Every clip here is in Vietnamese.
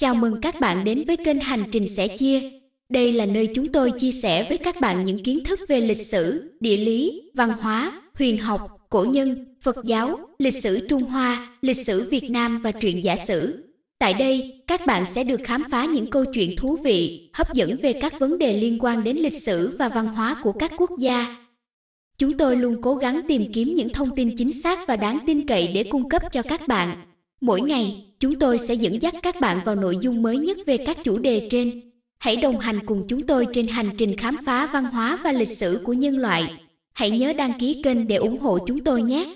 Chào mừng các bạn đến với kênh Hành trình sẻ chia. Đây là nơi chúng tôi chia sẻ với các bạn những kiến thức về lịch sử, địa lý, văn hóa, huyền học, cổ nhân, Phật giáo, lịch sử Trung Hoa, lịch sử Việt Nam và truyện giả sử. Tại đây, các bạn sẽ được khám phá những câu chuyện thú vị, hấp dẫn về các vấn đề liên quan đến lịch sử và văn hóa của các quốc gia. Chúng tôi luôn cố gắng tìm kiếm những thông tin chính xác và đáng tin cậy để cung cấp cho các bạn. Mỗi ngày, chúng tôi sẽ dẫn dắt các bạn vào nội dung mới nhất về các chủ đề trên. Hãy đồng hành cùng chúng tôi trên hành trình khám phá văn hóa và lịch sử của nhân loại. Hãy nhớ đăng ký kênh để ủng hộ chúng tôi nhé.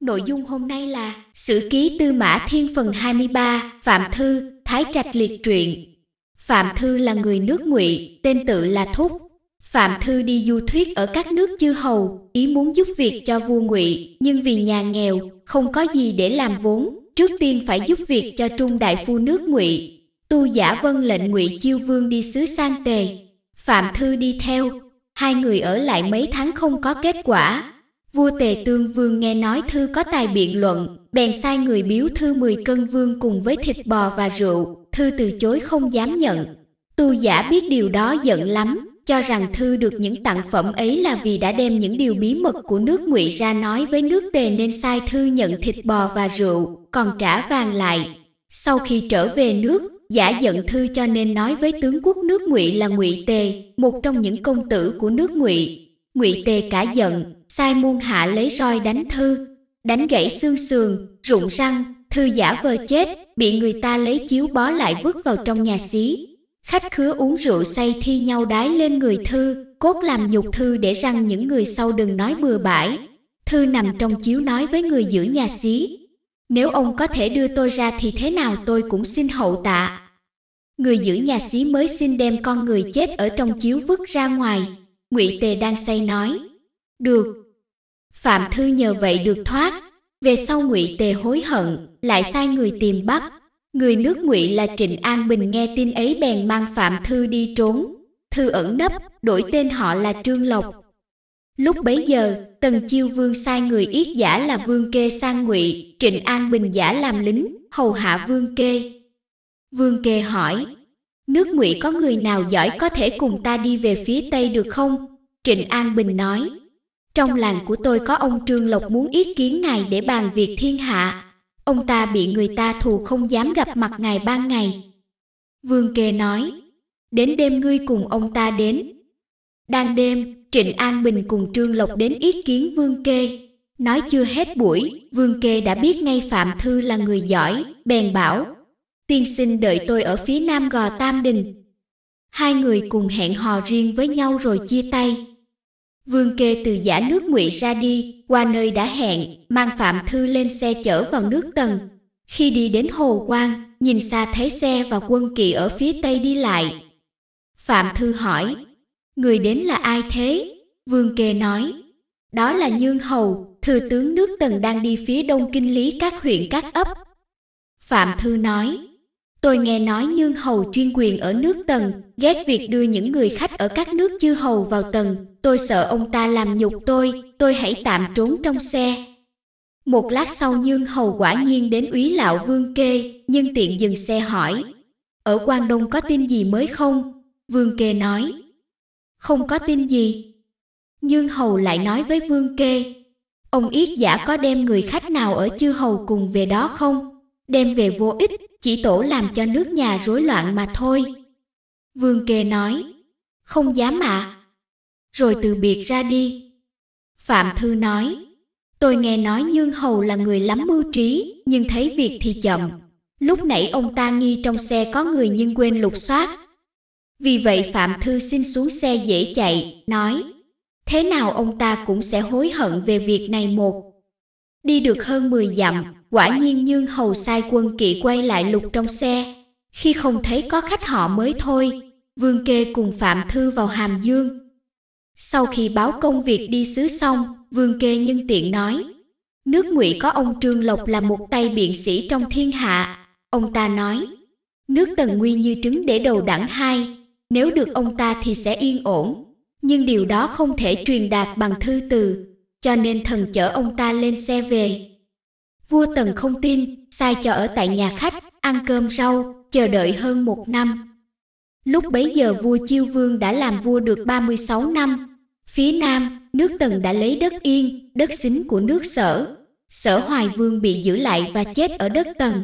Nội dung hôm nay là Sử ký Tư Mã Thiên phần 23, Phạm Thư, Thái Trạch liệt truyện. Phạm Thư là người nước Ngụy, tên tự là Thúc. Phạm Thư đi du thuyết ở các nước chư hầu, ý muốn giúp việc cho vua Ngụy, nhưng vì nhà nghèo, không có gì để làm vốn, trước tiên phải giúp việc cho trung đại phu nước ngụy tu giả vân lệnh ngụy chiêu vương đi xứ sang tề phạm thư đi theo hai người ở lại mấy tháng không có kết quả vua tề tương vương nghe nói thư có tài biện luận bèn sai người biếu thư 10 cân vương cùng với thịt bò và rượu thư từ chối không dám nhận tu giả biết điều đó giận lắm cho rằng thư được những tặng phẩm ấy là vì đã đem những điều bí mật của nước ngụy ra nói với nước tề nên sai thư nhận thịt bò và rượu còn trả vàng lại sau khi trở về nước giả giận thư cho nên nói với tướng quốc nước ngụy là ngụy tề một trong những công tử của nước ngụy ngụy tề cả giận sai muôn hạ lấy roi đánh thư đánh gãy xương sườn rụng răng thư giả vờ chết bị người ta lấy chiếu bó lại vứt vào trong nhà xí Khách khứa uống rượu say thi nhau đái lên người thư, cốt làm nhục thư để rằng những người sau đừng nói bừa bãi. Thư nằm trong chiếu nói với người giữ nhà xí. Nếu ông có thể đưa tôi ra thì thế nào tôi cũng xin hậu tạ. Người giữ nhà xí mới xin đem con người chết ở trong chiếu vứt ra ngoài. Ngụy Tề đang say nói. Được. Phạm Thư nhờ vậy được thoát. Về sau Ngụy Tề hối hận, lại sai người tìm bắt, Người nước ngụy là Trịnh An Bình nghe tin ấy bèn mang Phạm Thư đi trốn. Thư ẩn nấp, đổi tên họ là Trương Lộc. Lúc bấy giờ, Tần Chiêu Vương sai người yết giả là Vương Kê sang ngụy, Trịnh An Bình giả làm lính, hầu hạ Vương Kê. Vương Kê hỏi, nước ngụy có người nào giỏi có thể cùng ta đi về phía Tây được không? Trịnh An Bình nói, trong làng của tôi có ông Trương Lộc muốn ý kiến ngài để bàn việc thiên hạ, Ông ta bị người ta thù không dám gặp mặt ngài ban ngày. Vương Kê nói, đến đêm ngươi cùng ông ta đến. Đang đêm, Trịnh An Bình cùng Trương Lộc đến ý kiến Vương Kê. Nói chưa hết buổi, Vương Kê đã biết ngay Phạm Thư là người giỏi, bèn bảo. Tiên sinh đợi tôi ở phía nam gò Tam Đình. Hai người cùng hẹn hò riêng với nhau rồi chia tay. Vương Kê từ giả nước ngụy ra đi, qua nơi đã hẹn, mang Phạm Thư lên xe chở vào nước Tần. Khi đi đến Hồ Quan, nhìn xa thấy xe và quân kỵ ở phía tây đi lại. Phạm Thư hỏi, người đến là ai thế? Vương Kê nói, đó là Nhương Hầu, thừa tướng nước Tần đang đi phía đông kinh lý các huyện các ấp. Phạm Thư nói, Tôi nghe nói Nhương Hầu chuyên quyền ở nước Tần, ghét việc đưa những người khách ở các nước chư hầu vào Tần, tôi sợ ông ta làm nhục tôi, tôi hãy tạm trốn trong xe. Một lát sau Nhương Hầu quả nhiên đến Úy Lạo Vương Kê, nhưng tiện dừng xe hỏi. Ở Quang Đông có tin gì mới không? Vương Kê nói. Không có tin gì. Nhương Hầu lại nói với Vương Kê. Ông Yết giả có đem người khách nào ở chư hầu cùng về đó không? Đem về vô ích, chỉ tổ làm cho nước nhà rối loạn mà thôi. Vương Kê nói, không dám ạ. À. Rồi từ biệt ra đi. Phạm Thư nói, tôi nghe nói Dương Hầu là người lắm mưu trí, nhưng thấy việc thì chậm. Lúc nãy ông ta nghi trong xe có người nhưng quên lục soát. Vì vậy Phạm Thư xin xuống xe dễ chạy, nói, thế nào ông ta cũng sẽ hối hận về việc này một. Đi được hơn 10 dặm, quả nhiên Nhương Hầu sai quân kỵ quay lại lục trong xe. Khi không thấy có khách họ mới thôi, Vương Kê cùng Phạm Thư vào Hàm Dương. Sau khi báo công việc đi xứ xong, Vương Kê nhân tiện nói, nước Ngụy có ông Trương Lộc là một tay biện sĩ trong thiên hạ. Ông ta nói, nước Tần Nguy như trứng để đầu đẳng hai, nếu được ông ta thì sẽ yên ổn. Nhưng điều đó không thể truyền đạt bằng thư từ, cho nên thần chở ông ta lên xe về, Vua Tần không tin, sai cho ở tại nhà khách, ăn cơm rau, chờ đợi hơn một năm. Lúc bấy giờ vua Chiêu Vương đã làm vua được 36 năm. Phía Nam, nước Tần đã lấy đất Yên, đất xính của nước Sở. Sở Hoài Vương bị giữ lại và chết ở đất Tần.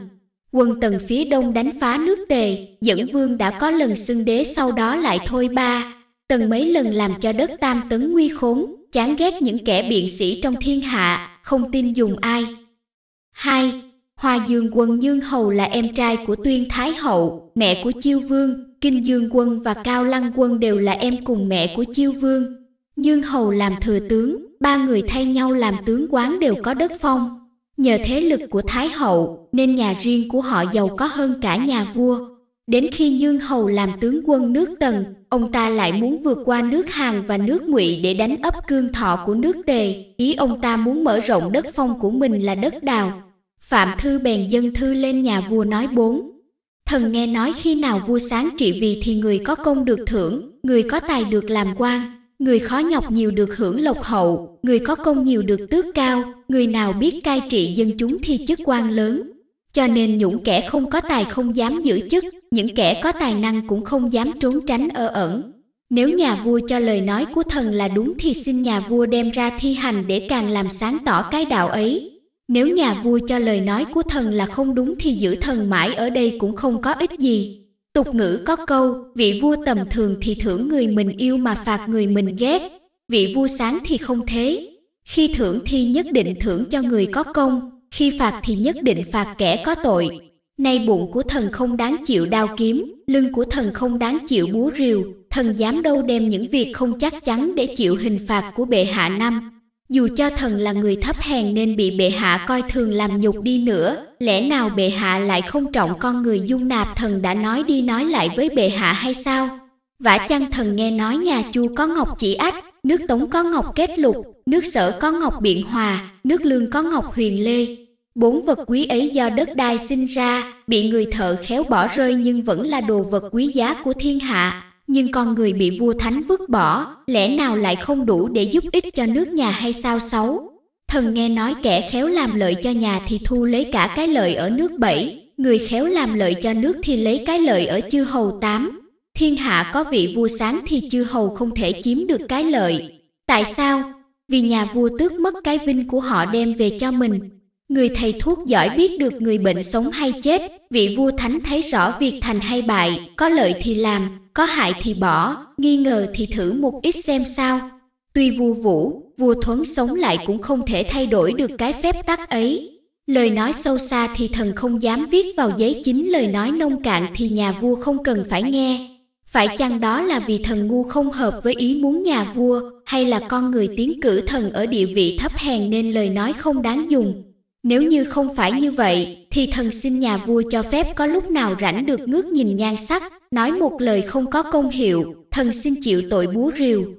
Quân Tần phía Đông đánh phá nước Tề, dẫn vương đã có lần xưng đế sau đó lại thôi ba. Tần mấy lần làm cho đất Tam Tấn nguy khốn, chán ghét những kẻ biện sĩ trong thiên hạ, không tin dùng ai. 2. Hoa Dương Quân Dương Hầu là em trai của Tuyên Thái Hậu, mẹ của Chiêu Vương, Kinh Dương Quân và Cao Lăng Quân đều là em cùng mẹ của Chiêu Vương. Dương Hầu làm thừa tướng, ba người thay nhau làm tướng quán đều có đất phong. Nhờ thế lực của Thái Hậu, nên nhà riêng của họ giàu có hơn cả nhà vua. Đến khi Dương Hầu làm tướng quân nước Tần, ông ta lại muốn vượt qua nước Hàn và nước Ngụy để đánh ấp cương thọ của nước Tề, ý ông ta muốn mở rộng đất phong của mình là đất đào. Phạm Thư bèn dân thư lên nhà vua nói bốn. Thần nghe nói khi nào vua sáng trị vì thì người có công được thưởng, người có tài được làm quan, người khó nhọc nhiều được hưởng lộc hậu, người có công nhiều được tước cao, người nào biết cai trị dân chúng thì chức quan lớn. Cho nên những kẻ không có tài không dám giữ chức, những kẻ có tài năng cũng không dám trốn tránh ở ẩn. Nếu nhà vua cho lời nói của thần là đúng thì xin nhà vua đem ra thi hành để càng làm sáng tỏ cái đạo ấy. Nếu nhà vua cho lời nói của thần là không đúng thì giữ thần mãi ở đây cũng không có ích gì. Tục ngữ có câu, vị vua tầm thường thì thưởng người mình yêu mà phạt người mình ghét, vị vua sáng thì không thế. Khi thưởng thì nhất định thưởng cho người có công, khi phạt thì nhất định phạt kẻ có tội. Nay bụng của thần không đáng chịu đao kiếm, lưng của thần không đáng chịu búa rìu, thần dám đâu đem những việc không chắc chắn để chịu hình phạt của bệ hạ năm. Dù cho thần là người thấp hèn nên bị bệ hạ coi thường làm nhục đi nữa, lẽ nào bệ hạ lại không trọng con người dung nạp thần đã nói đi nói lại với bệ hạ hay sao? Vả chăng thần nghe nói nhà chu có ngọc chỉ ách, nước tống có ngọc kết lục, nước sở có ngọc biện hòa, nước lương có ngọc huyền lê, Bốn vật quý ấy do đất đai sinh ra, bị người thợ khéo bỏ rơi nhưng vẫn là đồ vật quý giá của thiên hạ. Nhưng con người bị vua thánh vứt bỏ, lẽ nào lại không đủ để giúp ích cho nước nhà hay sao xấu? Thần nghe nói kẻ khéo làm lợi cho nhà thì thu lấy cả cái lợi ở nước bảy, người khéo làm lợi cho nước thì lấy cái lợi ở chư hầu tám. Thiên hạ có vị vua sáng thì chư hầu không thể chiếm được cái lợi. Tại sao? Vì nhà vua tước mất cái vinh của họ đem về cho mình, Người thầy thuốc giỏi biết được người bệnh sống hay chết, vị vua thánh thấy rõ việc thành hay bại, có lợi thì làm, có hại thì bỏ, nghi ngờ thì thử một ít xem sao. Tuy vua Vũ, vua Thuấn sống lại cũng không thể thay đổi được cái phép tắc ấy. Lời nói sâu xa thì thần không dám viết vào giấy chính lời nói nông cạn thì nhà vua không cần phải nghe. Phải chăng đó là vì thần ngu không hợp với ý muốn nhà vua, hay là con người tiến cử thần ở địa vị thấp hèn nên lời nói không đáng dùng, nếu như không phải như vậy, thì thần xin nhà vua cho phép có lúc nào rảnh được ngước nhìn nhan sắc, nói một lời không có công hiệu, thần xin chịu tội búa rìu.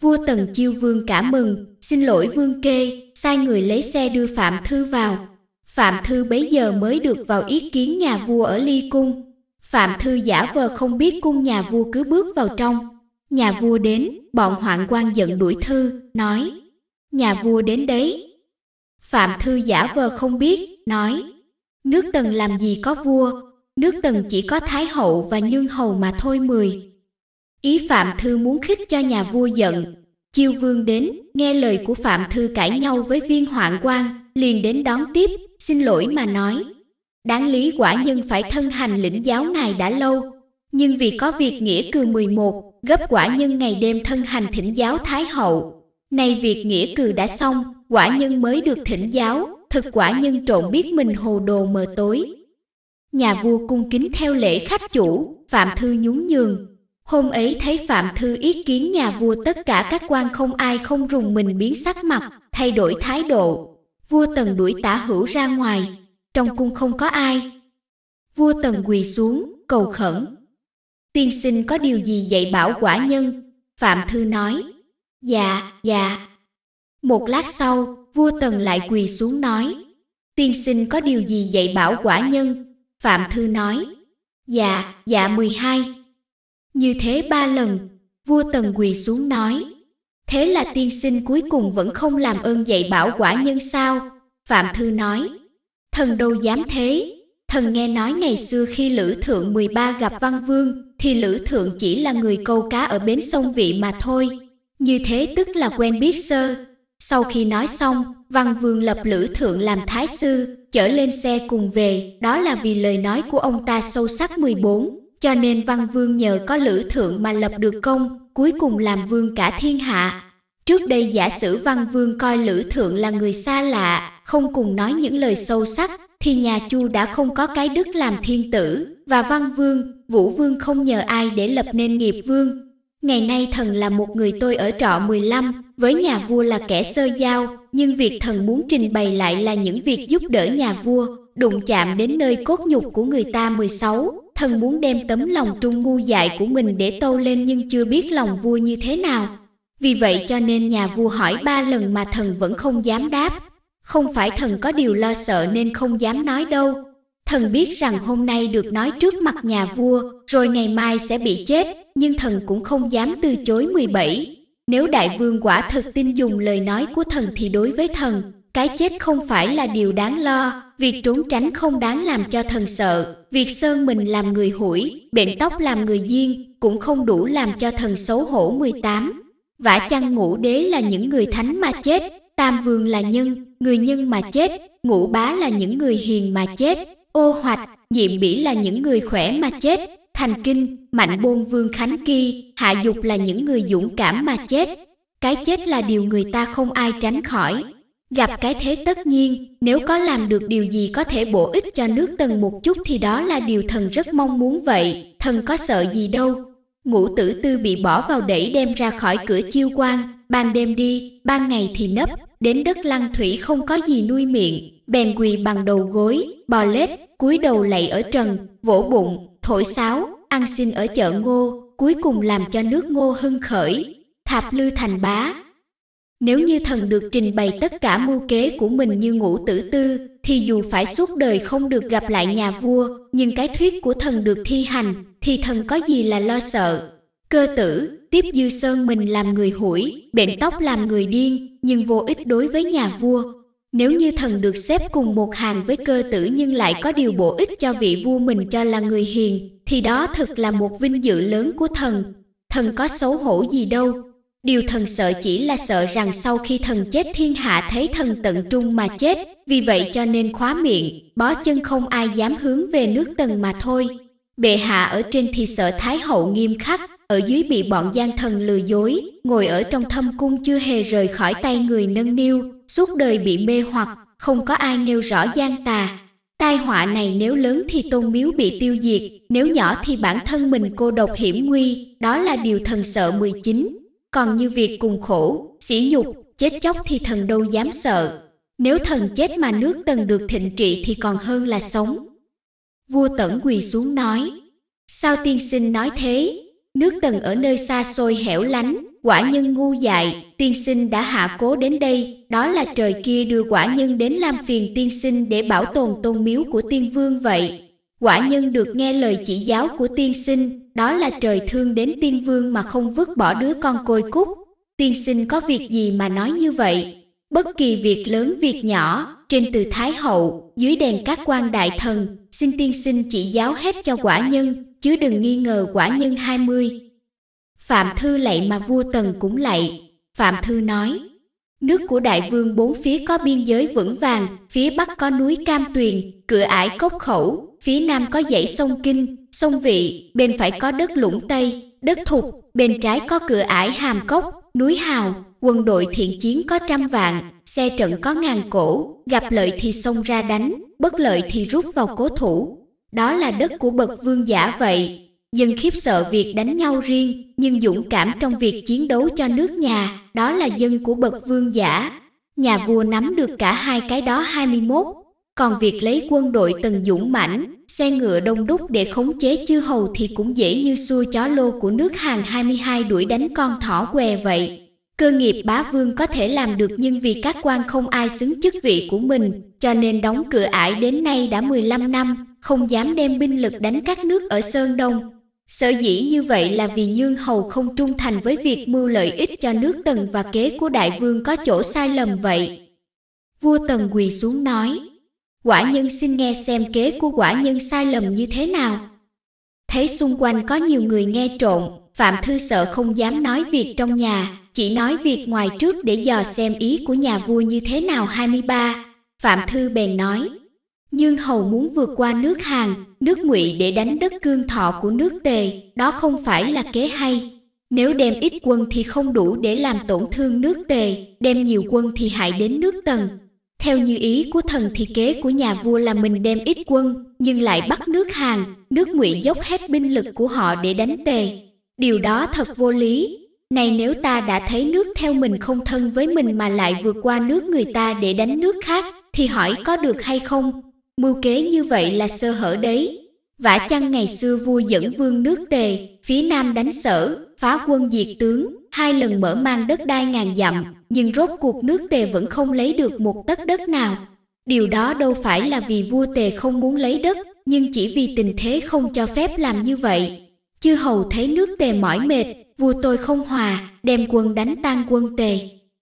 Vua Tần Chiêu Vương cả mừng, xin lỗi Vương Kê, sai người lấy xe đưa Phạm Thư vào. Phạm Thư bấy giờ mới được vào ý kiến nhà vua ở ly cung. Phạm Thư giả vờ không biết cung nhà vua cứ bước vào trong. Nhà vua đến, bọn hoạn quan giận đuổi Thư, nói Nhà vua đến đấy, Phạm Thư giả vờ không biết, nói Nước tần làm gì có vua, nước tần chỉ có Thái Hậu và Nhương Hầu mà thôi mười. Ý Phạm Thư muốn khích cho nhà vua giận. Chiêu vương đến, nghe lời của Phạm Thư cãi nhau với viên hoạn quan, liền đến đón tiếp, xin lỗi mà nói. Đáng lý quả nhân phải thân hành lĩnh giáo ngài đã lâu, nhưng vì có việc nghĩa cừ 11, gấp quả nhân ngày đêm thân hành thỉnh giáo Thái Hậu. Nay việc nghĩa cừ đã xong, quả nhân mới được thỉnh giáo, thực quả nhân trộn biết mình hồ đồ mờ tối. Nhà vua cung kính theo lễ khách chủ, Phạm Thư nhún nhường. Hôm ấy thấy Phạm Thư ý kiến nhà vua tất cả các quan không ai không rùng mình biến sắc mặt, thay đổi thái độ. Vua Tần đuổi tả hữu ra ngoài, trong cung không có ai. Vua Tần quỳ xuống, cầu khẩn. Tiên sinh có điều gì dạy bảo quả nhân? Phạm Thư nói, dạ, dạ, một lát sau, vua Tần lại quỳ xuống nói, tiên sinh có điều gì dạy bảo quả nhân? Phạm Thư nói, dạ, dạ 12. Dạ dạ Như thế ba lần, vua Tần quỳ xuống nói, thế là tiên sinh cuối cùng vẫn không làm ơn dạy bảo quả nhân sao? Phạm Thư nói, thần đâu dám thế, thần nghe nói ngày xưa khi Lữ Thượng 13 gặp Văn Vương, thì Lữ Thượng chỉ là người câu cá ở bến sông Vị mà thôi. Như thế tức là quen biết sơ, sau khi nói xong, Văn Vương lập Lữ Thượng làm Thái Sư, chở lên xe cùng về, đó là vì lời nói của ông ta sâu sắc 14, cho nên Văn Vương nhờ có Lữ Thượng mà lập được công, cuối cùng làm vương cả thiên hạ. Trước đây giả sử Văn Vương coi Lữ Thượng là người xa lạ, không cùng nói những lời sâu sắc, thì nhà Chu đã không có cái đức làm thiên tử, và Văn Vương, Vũ Vương không nhờ ai để lập nên nghiệp vương, Ngày nay thần là một người tôi ở trọ 15, với nhà vua là kẻ sơ giao, nhưng việc thần muốn trình bày lại là những việc giúp đỡ nhà vua, đụng chạm đến nơi cốt nhục của người ta 16. Thần muốn đem tấm lòng trung ngu dại của mình để tâu lên nhưng chưa biết lòng vua như thế nào. Vì vậy cho nên nhà vua hỏi ba lần mà thần vẫn không dám đáp. Không phải thần có điều lo sợ nên không dám nói đâu, Thần biết rằng hôm nay được nói trước mặt nhà vua, rồi ngày mai sẽ bị chết, nhưng thần cũng không dám từ chối 17. Nếu đại vương quả thực tin dùng lời nói của thần thì đối với thần, cái chết không phải là điều đáng lo, việc trốn tránh không đáng làm cho thần sợ, việc sơn mình làm người hủi, bệnh tóc làm người diên, cũng không đủ làm cho thần xấu hổ 18. Vả chăn ngũ đế là những người thánh mà chết, tam vương là nhân, người nhân mà chết, ngũ bá là những người hiền mà chết, Ô hoạch, nhiệm Bỉ là những người khỏe mà chết, Thành Kinh, Mạnh Bôn Vương Khánh Kỳ, Hạ Dục là những người dũng cảm mà chết. Cái chết là điều người ta không ai tránh khỏi. Gặp cái thế tất nhiên, nếu có làm được điều gì có thể bổ ích cho nước tần một chút thì đó là điều thần rất mong muốn vậy, thần có sợ gì đâu. Ngũ tử tư bị bỏ vào đẩy đem ra khỏi cửa chiêu quan, ban đêm đi, ban ngày thì nấp, đến đất lăng thủy không có gì nuôi miệng, bèn quỳ bằng đầu gối, bò lết, cúi đầu lạy ở trần, vỗ bụng, thổi sáo, ăn xin ở chợ ngô, cuối cùng làm cho nước ngô hưng khởi, thạp lư thành bá. Nếu như thần được trình bày tất cả mưu kế của mình như ngũ tử tư, thì dù phải suốt đời không được gặp lại nhà vua, nhưng cái thuyết của thần được thi hành, thì thần có gì là lo sợ. Cơ tử, tiếp dư sơn mình làm người hủi, bệnh tóc làm người điên, nhưng vô ích đối với nhà vua, nếu như thần được xếp cùng một hàng với cơ tử nhưng lại có điều bổ ích cho vị vua mình cho là người hiền, thì đó thật là một vinh dự lớn của thần. Thần có xấu hổ gì đâu. Điều thần sợ chỉ là sợ rằng sau khi thần chết thiên hạ thấy thần tận trung mà chết, vì vậy cho nên khóa miệng, bó chân không ai dám hướng về nước tần mà thôi. Bệ hạ ở trên thì sợ Thái hậu nghiêm khắc, ở dưới bị bọn gian thần lừa dối, ngồi ở trong thâm cung chưa hề rời khỏi tay người nâng niu, suốt đời bị mê hoặc, không có ai nêu rõ gian tà. Tai họa này nếu lớn thì tôn miếu bị tiêu diệt, nếu nhỏ thì bản thân mình cô độc hiểm nguy, đó là điều thần sợ 19. Còn như việc cùng khổ, sỉ nhục, chết chóc thì thần đâu dám sợ. Nếu thần chết mà nước tần được thịnh trị thì còn hơn là sống. Vua Tẩn quỳ xuống nói, sao tiên sinh nói thế, Nước tần ở nơi xa xôi hẻo lánh, quả nhân ngu dại, tiên sinh đã hạ cố đến đây, đó là trời kia đưa quả nhân đến làm phiền tiên sinh để bảo tồn tôn miếu của tiên vương vậy. Quả nhân được nghe lời chỉ giáo của tiên sinh, đó là trời thương đến tiên vương mà không vứt bỏ đứa con côi cúc. Tiên sinh có việc gì mà nói như vậy? Bất kỳ việc lớn việc nhỏ, trên từ Thái Hậu, dưới đèn các quan đại thần, xin tiên sinh chỉ giáo hết cho quả nhân, chứ đừng nghi ngờ quả nhân 20. Phạm Thư lạy mà vua Tần cũng lạy, Phạm Thư nói, nước của đại vương bốn phía có biên giới vững vàng, phía bắc có núi Cam Tuyền, cửa ải cốc khẩu, phía nam có dãy sông Kinh, sông Vị, bên phải có đất lũng Tây, đất thục, bên trái có cửa ải hàm cốc, núi hào, quân đội thiện chiến có trăm vạn, xe trận có ngàn cổ, gặp lợi thì xông ra đánh, bất lợi thì rút vào cố thủ, đó là đất của bậc vương giả vậy. Dân khiếp sợ việc đánh nhau riêng, nhưng dũng cảm trong việc chiến đấu cho nước nhà, đó là dân của bậc vương giả. Nhà vua nắm được cả hai cái đó 21. Còn việc lấy quân đội từng dũng mãnh, xe ngựa đông đúc để khống chế chư hầu thì cũng dễ như xua chó lô của nước hàng 22 đuổi đánh con thỏ què vậy. Cơ nghiệp bá vương có thể làm được nhưng vì các quan không ai xứng chức vị của mình, cho nên đóng cửa ải đến nay đã 15 năm, không dám đem binh lực đánh các nước ở Sơn Đông. Sở dĩ như vậy là vì Nhương Hầu không trung thành với việc mưu lợi ích cho nước Tần và kế của đại vương có chỗ sai lầm vậy. Vua Tần quỳ xuống nói, quả nhân xin nghe xem kế của quả nhân sai lầm như thế nào. Thấy xung quanh có nhiều người nghe trộn, Phạm Thư sợ không dám nói việc trong nhà, chỉ nói việc ngoài trước để dò xem ý của nhà vua như thế nào 23. Phạm Thư bèn nói, nhưng hầu muốn vượt qua nước Hàn, nước Ngụy để đánh đất cương thọ của nước Tề, đó không phải là kế hay. Nếu đem ít quân thì không đủ để làm tổn thương nước Tề, đem nhiều quân thì hại đến nước Tần. Theo như ý của thần thì kế của nhà vua là mình đem ít quân, nhưng lại bắt nước Hàn, nước Ngụy dốc hết binh lực của họ để đánh Tề. Điều đó thật vô lý. Này nếu ta đã thấy nước theo mình không thân với mình mà lại vượt qua nước người ta để đánh nước khác, thì hỏi có được hay không? Mưu kế như vậy là sơ hở đấy. Vả chăng ngày xưa vua dẫn vương nước tề, phía nam đánh sở, phá quân diệt tướng, hai lần mở mang đất đai ngàn dặm, nhưng rốt cuộc nước tề vẫn không lấy được một tấc đất nào. Điều đó đâu phải là vì vua tề không muốn lấy đất, nhưng chỉ vì tình thế không cho phép làm như vậy. Chư hầu thấy nước tề mỏi mệt, vua tôi không hòa, đem quân đánh tan quân tề.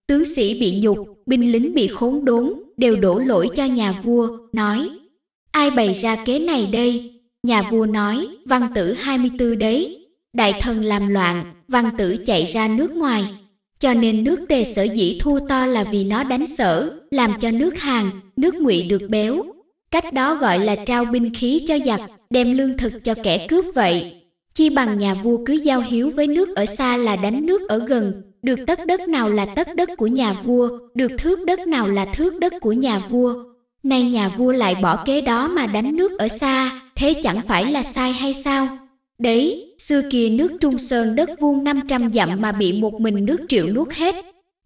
Tướng sĩ bị nhục, binh lính bị khốn đốn, đều đổ lỗi cho nhà vua, nói Ai bày ra kế này đây? Nhà vua nói, văn tử 24 đấy. Đại thần làm loạn, văn tử chạy ra nước ngoài. Cho nên nước tề sở dĩ thu to là vì nó đánh sở, làm cho nước hàng, nước ngụy được béo. Cách đó gọi là trao binh khí cho giặc, đem lương thực cho kẻ cướp vậy. Chi bằng nhà vua cứ giao hiếu với nước ở xa là đánh nước ở gần, được tất đất nào là tất đất của nhà vua, được thước đất nào là thước đất của nhà vua, Nay nhà vua lại bỏ kế đó mà đánh nước ở xa, thế chẳng phải là sai hay sao? Đấy, xưa kia nước Trung Sơn đất vuông 500 dặm mà bị một mình nước triệu nuốt hết.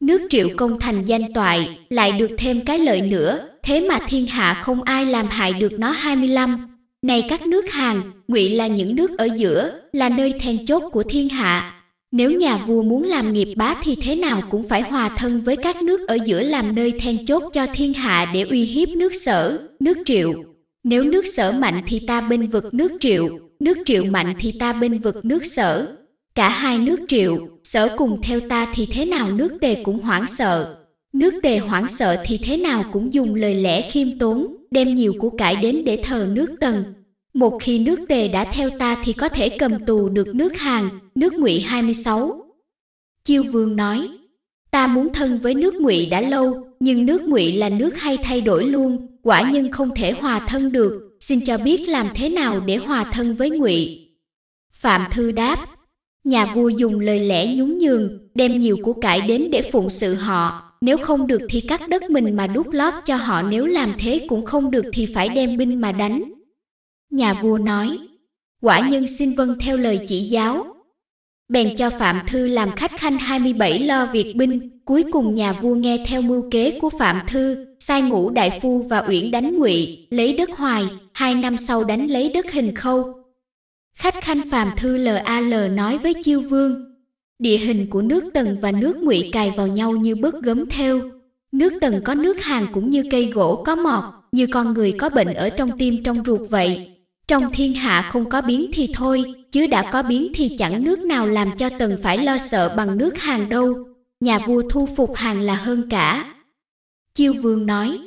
Nước triệu công thành danh toại, lại được thêm cái lợi nữa, thế mà thiên hạ không ai làm hại được nó 25. Này các nước Hàn, ngụy là những nước ở giữa, là nơi then chốt của thiên hạ, nếu nhà vua muốn làm nghiệp bá thì thế nào cũng phải hòa thân với các nước ở giữa làm nơi then chốt cho thiên hạ để uy hiếp nước sở, nước triệu. Nếu nước sở mạnh thì ta bên vực nước triệu, nước triệu mạnh thì ta bên vực nước sở. Cả hai nước triệu, sở cùng theo ta thì thế nào nước tề cũng hoảng sợ. Nước tề hoảng sợ thì thế nào cũng dùng lời lẽ khiêm tốn, đem nhiều của cải đến để thờ nước tần, một khi nước tề đã theo ta thì có thể cầm tù được nước Hàn, nước Ngụy 26. Chiêu Vương nói, ta muốn thân với nước Ngụy đã lâu, nhưng nước Ngụy là nước hay thay đổi luôn, quả nhân không thể hòa thân được, xin cho biết làm thế nào để hòa thân với Ngụy. Phạm Thư đáp, nhà vua dùng lời lẽ nhún nhường, đem nhiều của cải đến để phụng sự họ, nếu không được thì cắt đất mình mà đút lót cho họ nếu làm thế cũng không được thì phải đem binh mà đánh Nhà vua nói, quả nhân xin vâng, vâng theo lời chỉ giáo. Bèn cho Phạm Thư làm khách khanh 27 lo việc binh, cuối cùng nhà vua nghe theo mưu kế của Phạm Thư, sai ngũ đại phu và uyển đánh ngụy, lấy đất hoài, hai năm sau đánh lấy đất hình khâu. Khách khanh Phạm Thư LAL nói với chiêu vương, địa hình của nước Tần và nước ngụy cài vào nhau như bớt gấm theo. Nước Tần có nước hàng cũng như cây gỗ có mọt, như con người có bệnh ở trong tim trong ruột vậy, trong thiên hạ không có biến thì thôi, chứ đã có biến thì chẳng nước nào làm cho tần phải lo sợ bằng nước hàng đâu. Nhà vua thu phục hàng là hơn cả. Chiêu vương nói,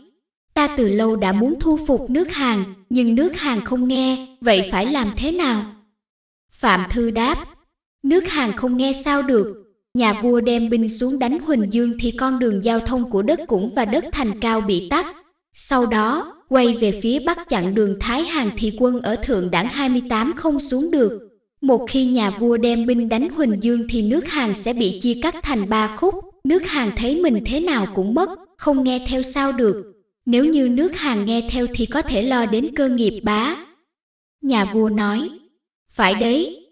ta từ lâu đã muốn thu phục nước hàng, nhưng nước hàng không nghe, vậy phải làm thế nào? Phạm Thư đáp, nước hàng không nghe sao được, nhà vua đem binh xuống đánh Huỳnh Dương thì con đường giao thông của đất cũng và đất thành cao bị tắt. Sau đó, quay về phía bắc chặn đường Thái Hàng thị quân ở Thượng Đảng 28 không xuống được. Một khi nhà vua đem binh đánh Huỳnh Dương thì nước Hàn sẽ bị chia cắt thành ba khúc, nước Hàn thấy mình thế nào cũng mất, không nghe theo sao được. Nếu như nước Hàn nghe theo thì có thể lo đến cơ nghiệp bá. Nhà vua nói, phải đấy.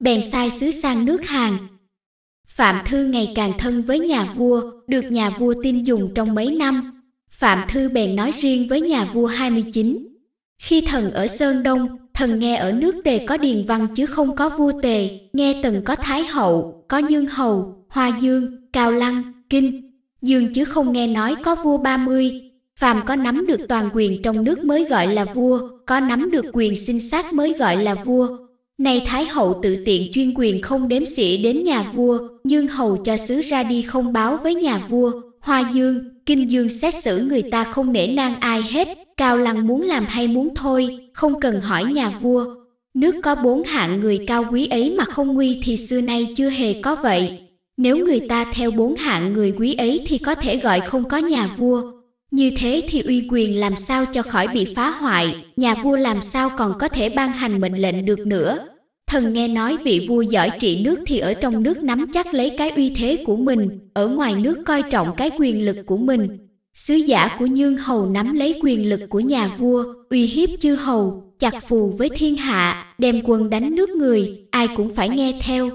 Bèn sai sứ sang nước Hàn. Phạm Thư ngày càng thân với nhà vua, được nhà vua tin dùng trong mấy năm, Phạm Thư bèn nói riêng với nhà vua 29. Khi thần ở Sơn Đông, thần nghe ở nước Tề có Điền Văn chứ không có vua Tề, nghe từng có Thái Hậu, có Nhương Hầu, Hoa Dương, Cao Lăng, Kinh, Dương chứ không nghe nói có vua 30, Phạm có nắm được toàn quyền trong nước mới gọi là vua, có nắm được quyền sinh sát mới gọi là vua. Nay Thái Hậu tự tiện chuyên quyền không đếm xỉa đến nhà vua, Nhương hầu cho sứ ra đi không báo với nhà vua, Hoa Dương, Kinh Dương xét xử người ta không nể nang ai hết, cao lăng muốn làm hay muốn thôi, không cần hỏi nhà vua. Nước có bốn hạng người cao quý ấy mà không nguy thì xưa nay chưa hề có vậy. Nếu người ta theo bốn hạng người quý ấy thì có thể gọi không có nhà vua. Như thế thì uy quyền làm sao cho khỏi bị phá hoại, nhà vua làm sao còn có thể ban hành mệnh lệnh được nữa. Thần nghe nói vị vua giỏi trị nước thì ở trong nước nắm chắc lấy cái uy thế của mình, ở ngoài nước coi trọng cái quyền lực của mình. Sứ giả của Dương Hầu nắm lấy quyền lực của nhà vua, uy hiếp chư hầu, chặt phù với thiên hạ, đem quân đánh nước người, ai cũng phải nghe theo.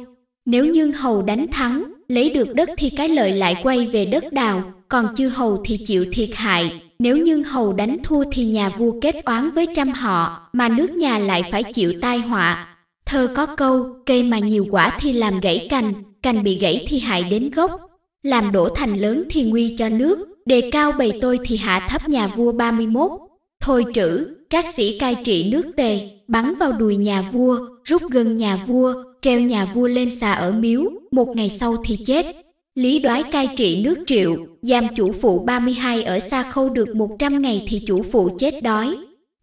Nếu Dương Hầu đánh thắng, lấy được đất thì cái lợi lại quay về đất đào, còn chư hầu thì chịu thiệt hại. Nếu Dương Hầu đánh thua thì nhà vua kết oán với trăm họ, mà nước nhà lại phải chịu tai họa, Thơ có câu, cây mà nhiều quả thì làm gãy cành, cành bị gãy thì hại đến gốc. Làm đổ thành lớn thì nguy cho nước, đề cao bầy tôi thì hạ thấp nhà vua 31. Thôi trữ, trác sĩ cai trị nước tề, bắn vào đùi nhà vua, rút gần nhà vua, treo nhà vua lên xà ở miếu, một ngày sau thì chết. Lý đoái cai trị nước triệu, giam chủ phụ 32 ở xa khâu được 100 ngày thì chủ phụ chết đói,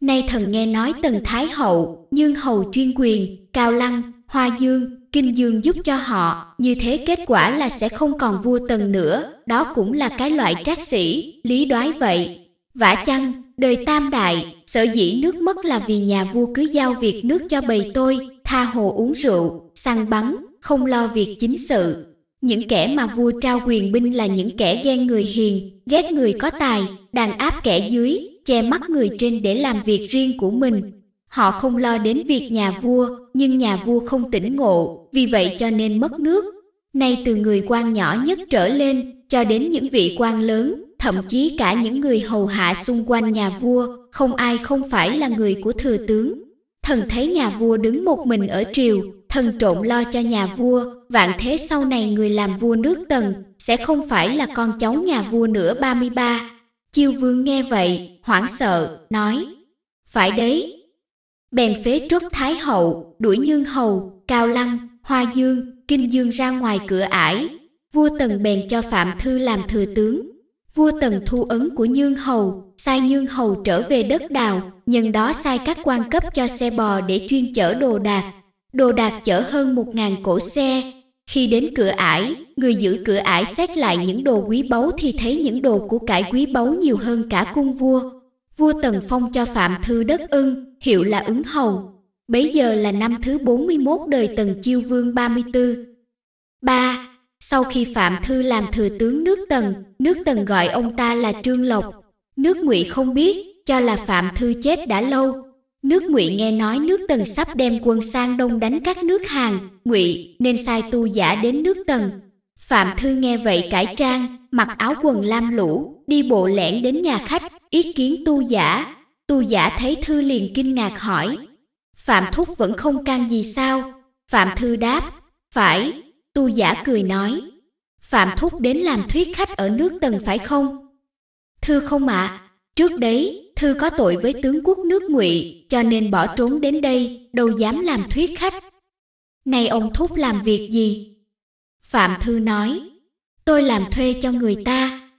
Nay thần nghe nói Tần Thái Hậu, nhưng Hầu chuyên quyền, Cao Lăng, Hoa Dương, Kinh Dương giúp cho họ, như thế kết quả là sẽ không còn vua Tần nữa, đó cũng là cái loại trác sĩ, lý đoái vậy. Vả chăng, đời tam đại, sở dĩ nước mất là vì nhà vua cứ giao việc nước cho bầy tôi, tha hồ uống rượu, săn bắn, không lo việc chính sự. Những kẻ mà vua trao quyền binh là những kẻ ghen người hiền, ghét người có tài, đàn áp kẻ dưới, che mắt người trên để làm việc riêng của mình. Họ không lo đến việc nhà vua, nhưng nhà vua không tỉnh ngộ, vì vậy cho nên mất nước. Nay từ người quan nhỏ nhất trở lên, cho đến những vị quan lớn, thậm chí cả những người hầu hạ xung quanh nhà vua, không ai không phải là người của thừa tướng. Thần thấy nhà vua đứng một mình ở triều, thần trộn lo cho nhà vua, vạn thế sau này người làm vua nước Tần sẽ không phải là con cháu nhà vua nữa 33, Chiêu vương nghe vậy, hoảng sợ, nói Phải đấy Bèn phế trốt Thái Hậu, đuổi Nhương Hầu, Cao Lăng, Hoa Dương, Kinh Dương ra ngoài cửa ải Vua Tần bèn cho Phạm Thư làm thừa tướng Vua Tần thu ấn của Nhương Hầu, sai Nhương Hầu trở về đất đào, nhân đó sai các quan cấp cho xe bò để chuyên chở đồ đạc. Đồ đạc chở hơn một ngàn cổ xe, khi đến cửa ải, người giữ cửa ải xét lại những đồ quý báu thì thấy những đồ của cải quý báu nhiều hơn cả cung vua. Vua Tần Phong cho Phạm Thư đất ưng, hiệu là ứng hầu. Bấy giờ là năm thứ 41 đời Tần Chiêu Vương 34. 3. Sau khi Phạm Thư làm thừa tướng nước Tần, nước Tần gọi ông ta là Trương Lộc. Nước Ngụy không biết, cho là Phạm Thư chết đã lâu, Nước Ngụy nghe nói nước Tần sắp đem quân sang đông đánh các nước Hàn, Ngụy nên sai tu giả đến nước Tần. Phạm Thư nghe vậy cải trang, mặc áo quần lam lũ, đi bộ lẻn đến nhà khách, ý kiến tu giả. Tu giả thấy Thư liền kinh ngạc hỏi, Phạm Thúc vẫn không can gì sao? Phạm Thư đáp, phải, tu giả cười nói. Phạm Thúc đến làm thuyết khách ở nước Tần phải không? Thư không ạ, à, Trước đấy, Thư có tội với tướng quốc nước ngụy, cho nên bỏ trốn đến đây, đâu dám làm thuyết khách. Nay ông Thúc làm việc gì? Phạm Thư nói, tôi làm thuê cho người ta.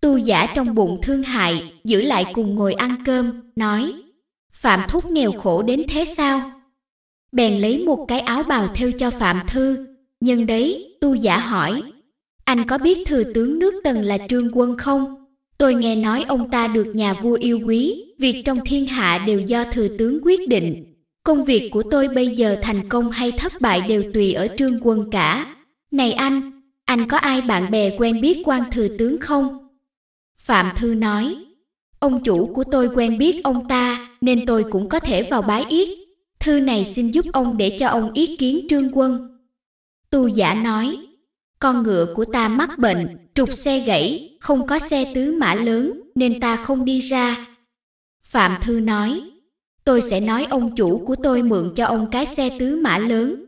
Tu giả trong bụng thương hại, giữ lại cùng ngồi ăn cơm, nói, Phạm Thúc nghèo khổ đến thế sao? Bèn lấy một cái áo bào theo cho Phạm Thư, nhưng đấy, tu giả hỏi, anh có biết thừa tướng nước Tần là trương quân không? Tôi nghe nói ông ta được nhà vua yêu quý, việc trong thiên hạ đều do thừa tướng quyết định. Công việc của tôi bây giờ thành công hay thất bại đều tùy ở trương quân cả. Này anh, anh có ai bạn bè quen biết quan thừa tướng không? Phạm Thư nói, ông chủ của tôi quen biết ông ta nên tôi cũng có thể vào bái yết. Thư này xin giúp ông để cho ông ý kiến trương quân. Tu giả nói, con ngựa của ta mắc bệnh, trục xe gãy, không có xe tứ mã lớn nên ta không đi ra. Phạm Thư nói, tôi sẽ nói ông chủ của tôi mượn cho ông cái xe tứ mã lớn.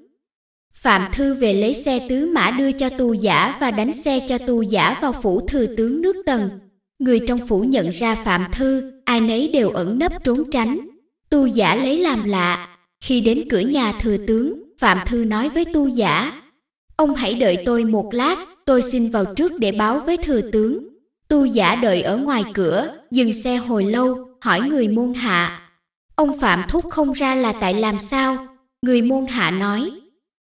Phạm Thư về lấy xe tứ mã đưa cho tu giả và đánh xe cho tu giả vào phủ thừa tướng nước Tần. Người trong phủ nhận ra Phạm Thư, ai nấy đều ẩn nấp trốn tránh. Tu giả lấy làm lạ. Khi đến cửa nhà thừa tướng, Phạm Thư nói với tu giả, Ông hãy đợi tôi một lát, tôi xin vào trước để báo với thừa tướng. Tu giả đợi ở ngoài cửa, dừng xe hồi lâu, hỏi người môn hạ. Ông Phạm Thúc không ra là tại làm sao? Người môn hạ nói.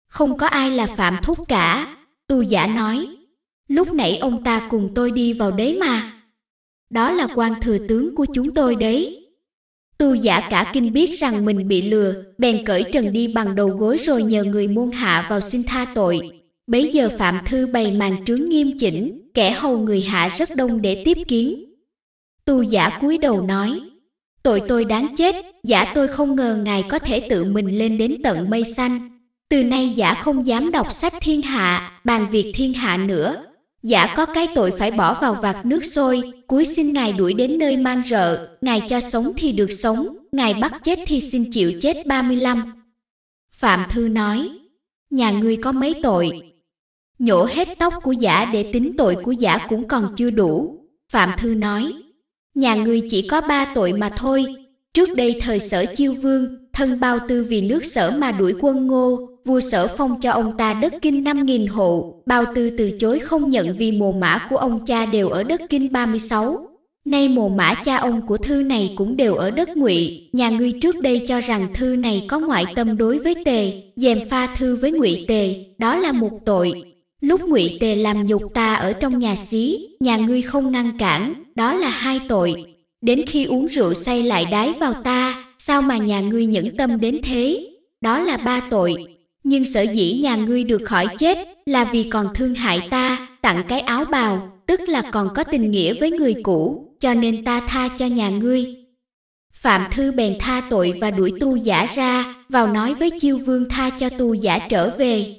Không có ai là Phạm Thúc cả. Tu giả nói. Lúc nãy ông ta cùng tôi đi vào đấy mà. Đó là quan thừa tướng của chúng tôi đấy. Tu giả cả kinh biết rằng mình bị lừa, bèn cởi trần đi bằng đầu gối rồi nhờ người môn hạ vào xin tha tội. Bấy giờ Phạm Thư bày màn trướng nghiêm chỉnh, kẻ hầu người hạ rất đông để tiếp kiến. Tu giả cúi đầu nói, tội tôi đáng chết, giả tôi không ngờ ngài có thể tự mình lên đến tận mây xanh. Từ nay giả không dám đọc sách thiên hạ, bàn việc thiên hạ nữa. Giả có cái tội phải bỏ vào vạt nước sôi, cuối xin ngài đuổi đến nơi mang rợ, ngài cho sống thì được sống, ngài bắt chết thì xin chịu chết 35. Phạm Thư nói, nhà ngươi có mấy tội, nhổ hết tóc của giả để tính tội của giả cũng còn chưa đủ. Phạm Thư nói, nhà ngươi chỉ có ba tội mà thôi. Trước đây thời sở chiêu vương, thân bao tư vì nước sở mà đuổi quân ngô, vua sở phong cho ông ta đất kinh 5.000 hộ, bao tư từ chối không nhận vì mồ mã của ông cha đều ở đất kinh 36. Nay mồ mã cha ông của thư này cũng đều ở đất ngụy, nhà ngươi trước đây cho rằng thư này có ngoại tâm đối với tề, dèm pha thư với ngụy tề, đó là một tội, Lúc ngụy Tề làm nhục ta ở trong nhà xí, nhà ngươi không ngăn cản, đó là hai tội. Đến khi uống rượu say lại đái vào ta, sao mà nhà ngươi nhẫn tâm đến thế? Đó là ba tội. Nhưng sở dĩ nhà ngươi được khỏi chết là vì còn thương hại ta, tặng cái áo bào, tức là còn có tình nghĩa với người cũ, cho nên ta tha cho nhà ngươi. Phạm Thư bèn tha tội và đuổi tu giả ra, vào nói với chiêu vương tha cho tu giả trở về,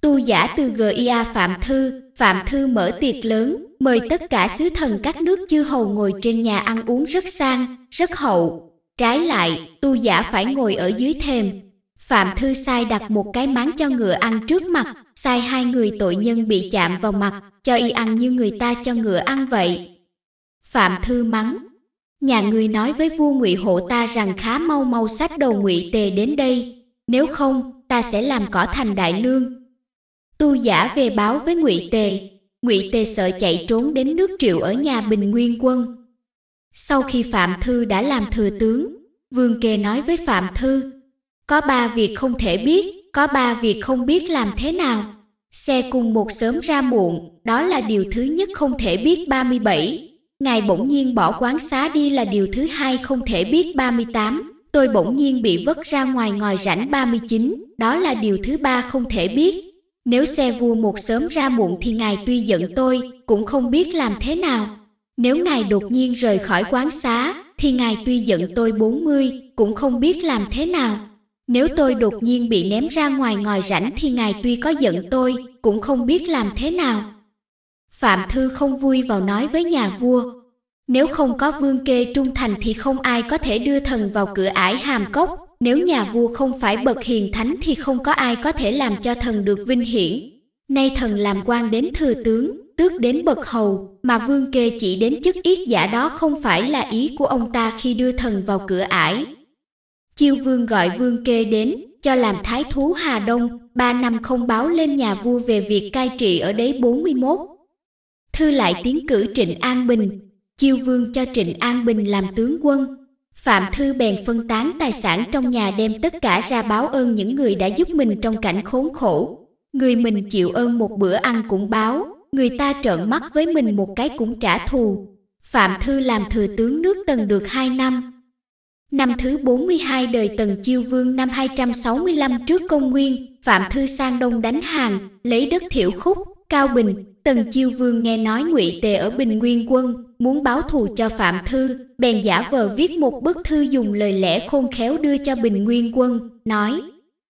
Tu giả từ GIA Phạm Thư, Phạm Thư mở tiệc lớn, mời tất cả sứ thần các nước chư hầu ngồi trên nhà ăn uống rất sang, rất hậu. Trái lại, tu giả phải ngồi ở dưới thềm. Phạm Thư sai đặt một cái máng cho ngựa ăn trước mặt, sai hai người tội nhân bị chạm vào mặt, cho y ăn như người ta cho ngựa ăn vậy. Phạm Thư mắng, nhà người nói với vua ngụy hộ ta rằng khá mau mau sách đầu ngụy tề đến đây nếu không ta sẽ làm cỏ thành đại lương Tu giả về báo với Ngụy Tề, Ngụy Tề sợ chạy trốn đến nước Triệu ở nhà Bình Nguyên quân. Sau khi Phạm Thư đã làm thừa tướng, Vương Kề nói với Phạm Thư, có ba việc không thể biết, có ba việc không biết làm thế nào. Xe cùng một sớm ra muộn, đó là điều thứ nhất không thể biết 37. Ngài bỗng nhiên bỏ quán xá đi là điều thứ hai không thể biết 38. Tôi bỗng nhiên bị vất ra ngoài ngòi rảnh 39, đó là điều thứ ba không thể biết. Nếu xe vua một sớm ra muộn thì ngài tuy giận tôi, cũng không biết làm thế nào. Nếu ngài đột nhiên rời khỏi quán xá, thì ngài tuy giận tôi 40, cũng không biết làm thế nào. Nếu tôi đột nhiên bị ném ra ngoài ngòi rảnh thì ngài tuy có giận tôi, cũng không biết làm thế nào. Phạm Thư không vui vào nói với nhà vua. Nếu không có vương kê trung thành thì không ai có thể đưa thần vào cửa ải hàm cốc, nếu nhà vua không phải bậc hiền thánh thì không có ai có thể làm cho thần được vinh hiển. Nay thần làm quan đến thừa tướng, tước đến bậc hầu, mà vương kê chỉ đến chức yết giả đó không phải là ý của ông ta khi đưa thần vào cửa ải. Chiêu vương gọi vương kê đến, cho làm thái thú Hà Đông, ba năm không báo lên nhà vua về việc cai trị ở đấy 41. Thư lại tiến cử Trịnh An Bình, chiêu vương cho Trịnh An Bình làm tướng quân, Phạm Thư bèn phân tán tài sản trong nhà đem tất cả ra báo ơn những người đã giúp mình trong cảnh khốn khổ. Người mình chịu ơn một bữa ăn cũng báo, người ta trợn mắt với mình một cái cũng trả thù. Phạm Thư làm thừa tướng nước Tần được 2 năm. Năm thứ 42 đời Tần Chiêu Vương năm 265 trước công nguyên, Phạm Thư sang đông đánh hàng, lấy đất Thiểu Khúc, Cao Bình, Tần Chiêu Vương nghe nói Ngụy Tề ở Bình Nguyên quân, muốn báo thù cho Phạm Thư, bèn giả vờ viết một bức thư dùng lời lẽ khôn khéo đưa cho Bình Nguyên quân, nói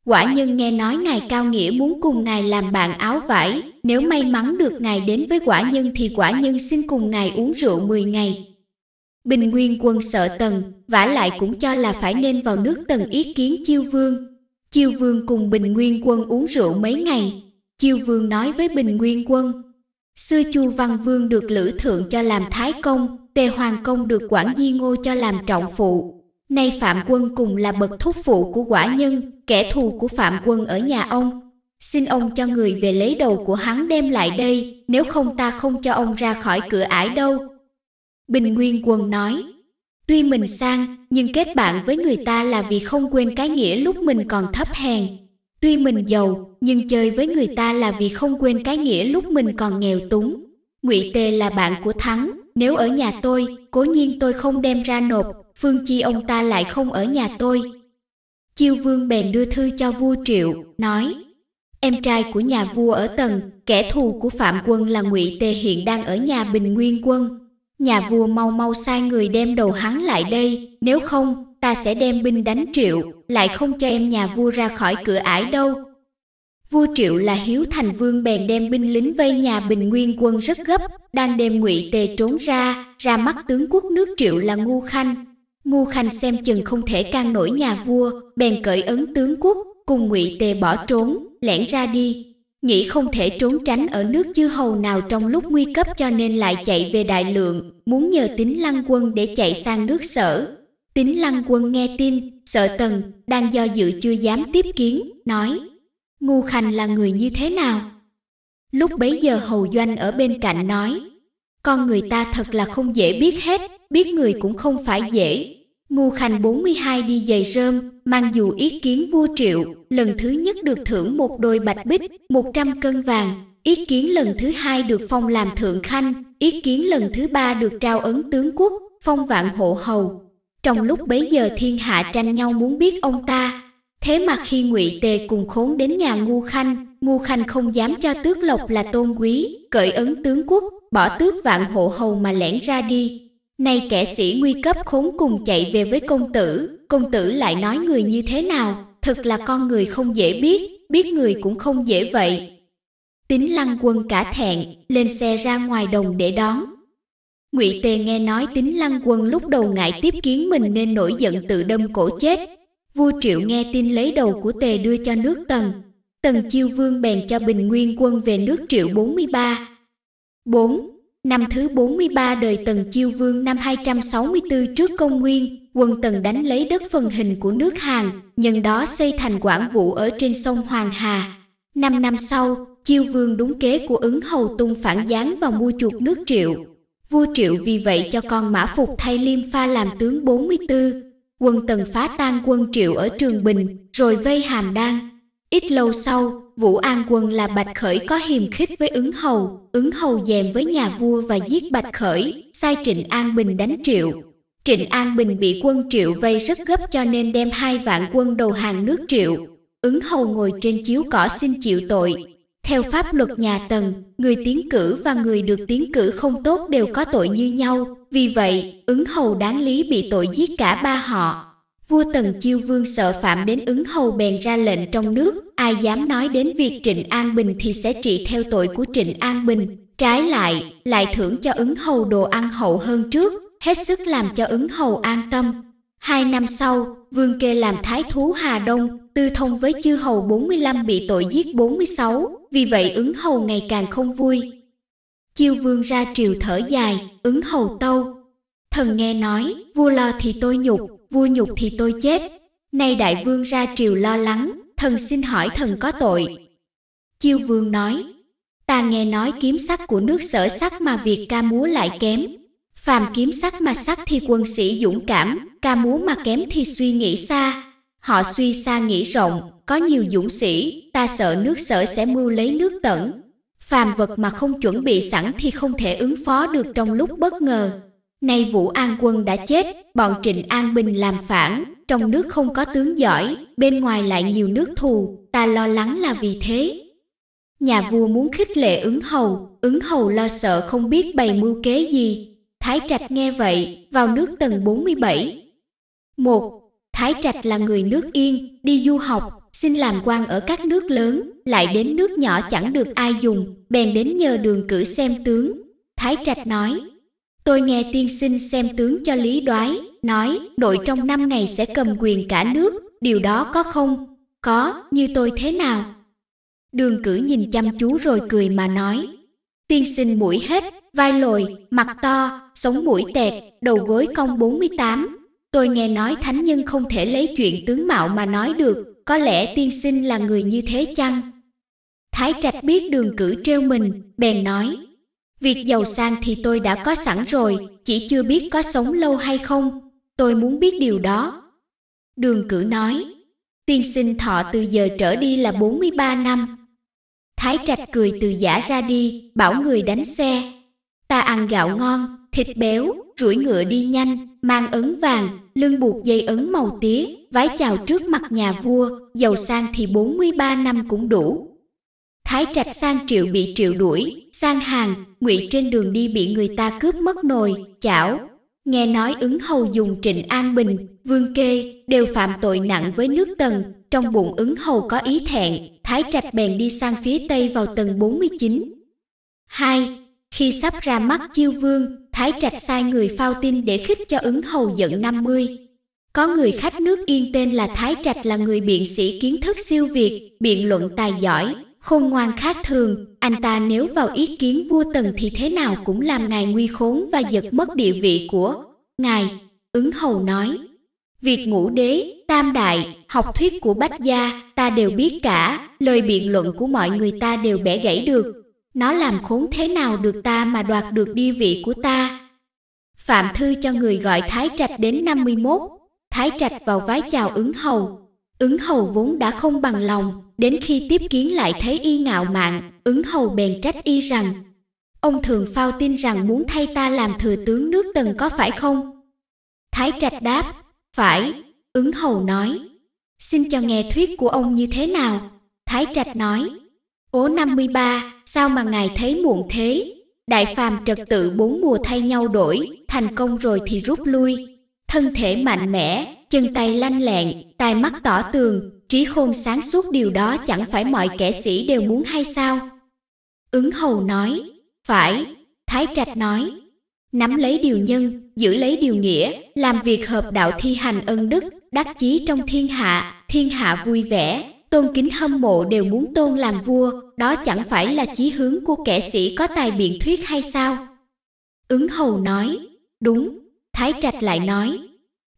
Quả nhân nghe nói ngài cao nghĩa muốn cùng ngài làm bạn áo vải, nếu may mắn được ngài đến với quả nhân thì quả nhân xin cùng ngài uống rượu 10 ngày. Bình Nguyên quân sợ Tần, vả lại cũng cho là phải nên vào nước Tần ý kiến Chiêu Vương. Chiêu Vương cùng Bình Nguyên quân uống rượu mấy ngày. Chiêu Vương nói với Bình Nguyên quân, Xưa Chu Văn Vương được Lữ Thượng cho làm Thái Công, Tề Hoàng Công được Quản Di Ngô cho làm Trọng Phụ. Nay Phạm Quân cùng là bậc thúc phụ của quả nhân, kẻ thù của Phạm Quân ở nhà ông. Xin ông cho người về lấy đầu của hắn đem lại đây, nếu không ta không cho ông ra khỏi cửa ải đâu. Bình Nguyên Quân nói, tuy mình sang, nhưng kết bạn với người ta là vì không quên cái nghĩa lúc mình còn thấp hèn, Tuy mình giàu, nhưng chơi với người ta là vì không quên cái nghĩa lúc mình còn nghèo túng. Ngụy Tề là bạn của Thắng, nếu ở nhà tôi, cố nhiên tôi không đem ra nộp, Phương Chi ông ta lại không ở nhà tôi. Chiêu Vương bèn đưa thư cho vua Triệu, nói: Em trai của nhà vua ở tầng kẻ thù của Phạm Quân là Ngụy Tề hiện đang ở nhà Bình Nguyên Quân. Nhà vua mau mau sai người đem đầu hắn lại đây, nếu không, ta sẽ đem binh đánh triệu, lại không cho em nhà vua ra khỏi cửa ải đâu. Vua Triệu là hiếu thành vương bèn đem binh lính vây nhà Bình Nguyên quân rất gấp, đang đem ngụy tề trốn ra, ra mắt tướng quốc nước Triệu là Ngu Khanh. Ngu Khanh xem chừng không thể can nổi nhà vua, bèn cởi ấn tướng quốc, cùng ngụy tề bỏ trốn, lẻn ra đi. Nghĩ không thể trốn tránh ở nước chư hầu nào trong lúc nguy cấp cho nên lại chạy về đại lượng, muốn nhờ tính lăng quân để chạy sang nước sở, tính lăng quân nghe tin, sợ tần, đang do dự chưa dám tiếp kiến, nói Ngu Khanh là người như thế nào? Lúc bấy giờ Hầu Doanh ở bên cạnh nói Con người ta thật là không dễ biết hết, biết người cũng không phải dễ. Ngu Khanh 42 đi giày rơm, mang dù ý kiến vua triệu, lần thứ nhất được thưởng một đôi bạch bích, 100 cân vàng, ý kiến lần thứ hai được phong làm thượng khanh, ý kiến lần thứ ba được trao ấn tướng quốc, phong vạn hộ hầu, trong lúc bấy giờ thiên hạ tranh nhau muốn biết ông ta, thế mà khi ngụy Tề cùng khốn đến nhà Ngu Khanh, Ngu Khanh không dám cho Tước Lộc là tôn quý, cởi ấn tướng quốc, bỏ tước vạn hộ hầu mà lẻn ra đi. Nay kẻ sĩ nguy cấp khốn cùng chạy về với công tử, công tử lại nói người như thế nào, thật là con người không dễ biết, biết người cũng không dễ vậy. Tính lăng quân cả thẹn, lên xe ra ngoài đồng để đón, Ngụy Tề nghe nói tính lăng quân lúc đầu ngại tiếp kiến mình nên nổi giận tự đâm cổ chết. Vua Triệu nghe tin lấy đầu của Tề đưa cho nước Tần. Tần Chiêu Vương bèn cho Bình Nguyên quân về nước Triệu 43. 4. Năm thứ 43 đời Tần Chiêu Vương năm 264 trước công nguyên, quân Tần đánh lấy đất phần hình của nước Hàn, nhân đó xây thành Quảng Vũ ở trên sông Hoàng Hà. Năm năm sau, Chiêu Vương đúng kế của ứng hầu tung phản gián vào mua chuộc nước Triệu, Vua Triệu vì vậy cho con Mã Phục thay Liêm Pha làm tướng 44. Quân Tần phá tan quân Triệu ở Trường Bình, rồi vây Hàm Đan. Ít lâu sau, Vũ An quân là Bạch Khởi có hiềm khích với ứng hầu, ứng hầu dèm với nhà vua và giết Bạch Khởi, sai Trịnh An Bình đánh Triệu. Trịnh An Bình bị quân Triệu vây rất gấp cho nên đem hai vạn quân đầu hàng nước Triệu. Ứng hầu ngồi trên chiếu cỏ xin chịu tội, theo pháp luật nhà Tần, người tiến cử và người được tiến cử không tốt đều có tội như nhau, vì vậy, ứng hầu đáng lý bị tội giết cả ba họ. Vua Tần Chiêu Vương sợ phạm đến ứng hầu bèn ra lệnh trong nước, ai dám nói đến việc Trịnh An Bình thì sẽ trị theo tội của Trịnh An Bình. Trái lại, lại thưởng cho ứng hầu đồ ăn hậu hơn trước, hết sức làm cho ứng hầu an tâm. Hai năm sau, Vương Kê làm thái thú Hà Đông, tư thông với chư hầu 45 bị tội giết 46, vì vậy ứng hầu ngày càng không vui. Chiêu vương ra triều thở dài, ứng hầu tâu. Thần nghe nói, vua lo thì tôi nhục, vua nhục thì tôi chết. Nay đại vương ra triều lo lắng, thần xin hỏi thần có tội. Chiêu vương nói, ta nghe nói kiếm sắc của nước sở sắc mà việc ca múa lại kém. Phàm kiếm sắc mà sắc thì quân sĩ dũng cảm, ca múa mà kém thì suy nghĩ xa, Họ suy xa nghĩ rộng, có nhiều dũng sĩ, ta sợ nước sở sẽ mưu lấy nước tẩn Phàm vật mà không chuẩn bị sẵn thì không thể ứng phó được trong lúc bất ngờ. Nay Vũ An quân đã chết, bọn Trịnh An Bình làm phản, trong nước không có tướng giỏi, bên ngoài lại nhiều nước thù, ta lo lắng là vì thế. Nhà vua muốn khích lệ ứng hầu, ứng hầu lo sợ không biết bày mưu kế gì. Thái Trạch nghe vậy, vào nước tầng 47. một Thái Trạch là người nước Yên, đi du học, xin làm quan ở các nước lớn, lại đến nước nhỏ chẳng được ai dùng, bèn đến nhờ đường cử xem tướng. Thái Trạch nói, tôi nghe tiên sinh xem tướng cho lý đoái, nói đội trong năm ngày sẽ cầm quyền cả nước, điều đó có không? Có, như tôi thế nào? Đường cử nhìn chăm chú rồi cười mà nói, tiên sinh mũi hết, vai lồi, mặt to, sống mũi tẹt, đầu gối cong 48, Tôi nghe nói thánh nhân không thể lấy chuyện tướng mạo mà nói được, có lẽ tiên sinh là người như thế chăng? Thái Trạch biết đường cử treo mình, bèn nói. Việc giàu sang thì tôi đã có sẵn rồi, chỉ chưa biết có sống lâu hay không, tôi muốn biết điều đó. Đường cử nói, tiên sinh thọ từ giờ trở đi là 43 năm. Thái Trạch cười từ giả ra đi, bảo người đánh xe. Ta ăn gạo ngon, thịt béo, rủi ngựa đi nhanh, mang ấn vàng, lưng buộc dây ấn màu tía, vái chào trước mặt nhà vua, giàu sang thì 43 năm cũng đủ. Thái Trạch sang triệu bị triệu đuổi, sang hàng, ngụy trên đường đi bị người ta cướp mất nồi, chảo. Nghe nói ứng hầu dùng trịnh an bình, vương kê, đều phạm tội nặng với nước tần, trong bụng ứng hầu có ý thẹn, Thái Trạch bèn đi sang phía tây vào tầng 49. 2. Khi sắp ra mắt chiêu vương, Thái Trạch sai người phao tin để khích cho ứng hầu giận 50. Có người khách nước yên tên là Thái Trạch là người biện sĩ kiến thức siêu việt, biện luận tài giỏi, khôn ngoan khác thường. Anh ta nếu vào ý kiến vua Tần thì thế nào cũng làm ngài nguy khốn và giật mất địa vị của ngài. Ứng hầu nói, việc ngũ đế, tam đại, học thuyết của bách gia, ta đều biết cả, lời biện luận của mọi người ta đều bẻ gãy được, nó làm khốn thế nào được ta mà đoạt được đi vị của ta. Phạm Thư cho người gọi Thái Trạch đến 51, Thái Trạch vào vái chào ứng hầu. Ứng hầu vốn đã không bằng lòng, đến khi tiếp kiến lại thấy y ngạo mạn, ứng hầu bèn trách y rằng Ông thường phao tin rằng muốn thay ta làm thừa tướng nước tần có phải không? Thái Trạch đáp, phải, ứng hầu nói. Xin cho nghe thuyết của ông như thế nào? Thái Trạch nói, ố 53, sao mà ngài thấy muộn thế? Đại phàm trật tự bốn mùa thay nhau đổi, thành công rồi thì rút lui. Thân thể mạnh mẽ, chân tay lanh lẹn, tai mắt tỏ tường, trí khôn sáng suốt điều đó chẳng phải mọi kẻ sĩ đều muốn hay sao? Ứng hầu nói, phải, Thái Trạch nói, nắm lấy điều nhân, giữ lấy điều nghĩa, làm việc hợp đạo thi hành ân đức, đắc chí trong thiên hạ, thiên hạ vui vẻ, tôn kính hâm mộ đều muốn tôn làm vua, đó chẳng phải là chí hướng của kẻ sĩ có tài biện thuyết hay sao? Ứng hầu nói, đúng, Thái Trạch lại nói,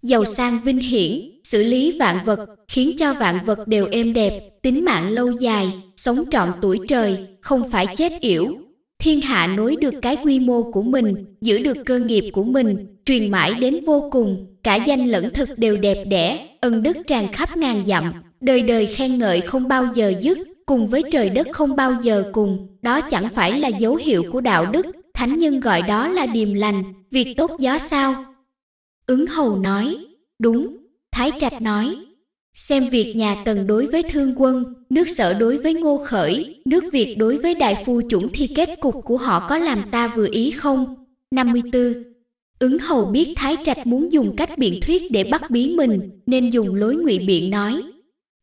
giàu sang vinh hiển, xử lý vạn vật, khiến cho vạn vật đều êm đẹp, tính mạng lâu dài, sống trọn tuổi trời, không phải chết yểu. Thiên hạ nối được cái quy mô của mình, giữ được cơ nghiệp của mình, truyền mãi đến vô cùng, cả danh lẫn thực đều đẹp đẽ, ân đức tràn khắp ngàn dặm đời đời khen ngợi không bao giờ dứt, cùng với trời đất không bao giờ cùng, đó chẳng phải là dấu hiệu của đạo đức, thánh nhân gọi đó là điềm lành, việc tốt gió sao. Ứng hầu nói, đúng, Thái Trạch nói, xem việc nhà tần đối với thương quân, nước sở đối với ngô khởi, nước Việt đối với đại phu chủng thì kết cục của họ có làm ta vừa ý không? 54. Ứng hầu biết Thái Trạch muốn dùng cách biện thuyết để bắt bí mình, nên dùng lối ngụy biện nói,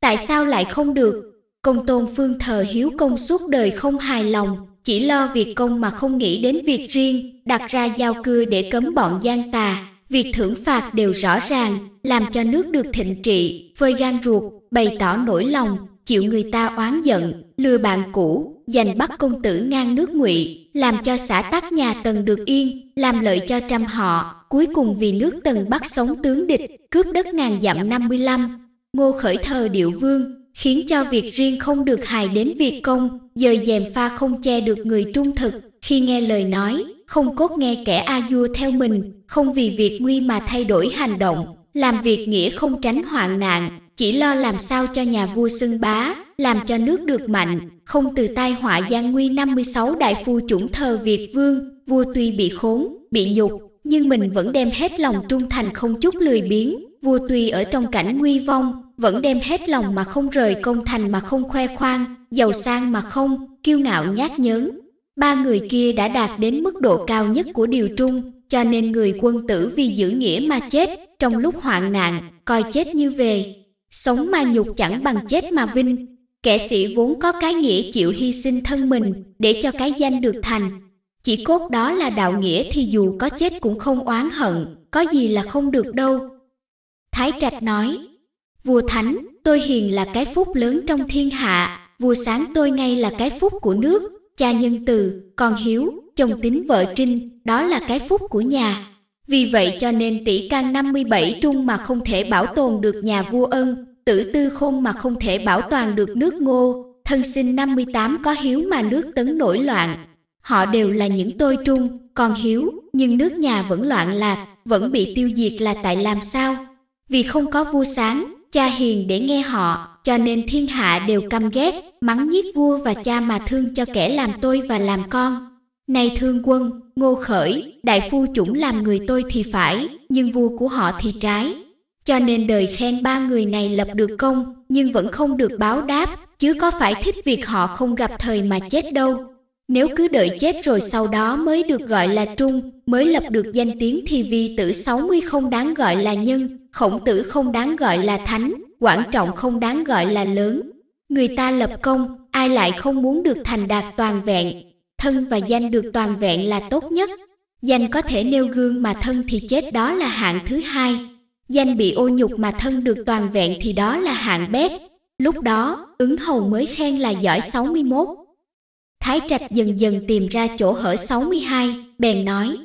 tại sao lại không được? Công tôn phương thờ hiếu công suốt đời không hài lòng, chỉ lo việc công mà không nghĩ đến việc riêng, đặt ra giao cưa để cấm bọn gian tà. Việc thưởng phạt đều rõ ràng, làm cho nước được thịnh trị, phơi gan ruột, bày tỏ nỗi lòng, chịu người ta oán giận, lừa bạn cũ, giành bắt công tử ngang nước ngụy, làm cho xã tắc nhà tần được yên, làm lợi cho trăm họ, cuối cùng vì nước tần bắt sống tướng địch, cướp đất ngàn dặm 55, Ngô Khởi thờ điệu vương, khiến cho việc riêng không được hài đến việc công, dời dèm pha không che được người trung thực, khi nghe lời nói, không cốt nghe kẻ a vua theo mình, không vì việc nguy mà thay đổi hành động, làm việc nghĩa không tránh hoạn nạn, chỉ lo làm sao cho nhà vua xưng bá, làm cho nước được mạnh, không từ tai họa gian nguy 56 đại phu chủng thờ Việt vương, vua tuy bị khốn, bị nhục, nhưng mình vẫn đem hết lòng trung thành không chút lười biếng, vua tuy ở trong cảnh nguy vong, vẫn đem hết lòng mà không rời công thành mà không khoe khoang, giàu sang mà không, kiêu ngạo nhát nhớn. Ba người kia đã đạt đến mức độ cao nhất của điều trung, cho nên người quân tử vì giữ nghĩa mà chết, trong lúc hoạn nạn, coi chết như về. Sống mà nhục chẳng bằng chết mà vinh. Kẻ sĩ vốn có cái nghĩa chịu hy sinh thân mình để cho cái danh được thành. Chỉ cốt đó là đạo nghĩa thì dù có chết cũng không oán hận, có gì là không được đâu, Thái Trạch nói, Vua Thánh, tôi hiền là cái phúc lớn trong thiên hạ, vua sáng tôi ngay là cái phúc của nước, cha nhân từ, con hiếu, chồng tín vợ trinh, đó là cái phúc của nhà. Vì vậy cho nên tỷ can 57 trung mà không thể bảo tồn được nhà vua ân, tử tư khôn mà không thể bảo toàn được nước ngô, thân sinh 58 có hiếu mà nước tấn nổi loạn. Họ đều là những tôi trung, còn hiếu, nhưng nước nhà vẫn loạn lạc, vẫn bị tiêu diệt là tại làm sao? Vì không có vua sáng, cha hiền để nghe họ, cho nên thiên hạ đều căm ghét, mắng nhiếc vua và cha mà thương cho kẻ làm tôi và làm con. Nay thương quân, ngô khởi, đại phu chủng làm người tôi thì phải, nhưng vua của họ thì trái. Cho nên đời khen ba người này lập được công, nhưng vẫn không được báo đáp, chứ có phải thích việc họ không gặp thời mà chết đâu. Nếu cứ đợi chết rồi sau đó mới được gọi là trung, mới lập được danh tiếng thì vì tử 60 không đáng gọi là nhân, khổng tử không đáng gọi là thánh quảng trọng không đáng gọi là lớn người ta lập công ai lại không muốn được thành đạt toàn vẹn thân và danh được toàn vẹn là tốt nhất danh có thể nêu gương mà thân thì chết đó là hạng thứ hai danh bị ô nhục mà thân được toàn vẹn thì đó là hạng bét lúc đó ứng hầu mới khen là giỏi 61 Thái Trạch dần dần tìm ra chỗ hở 62, bèn nói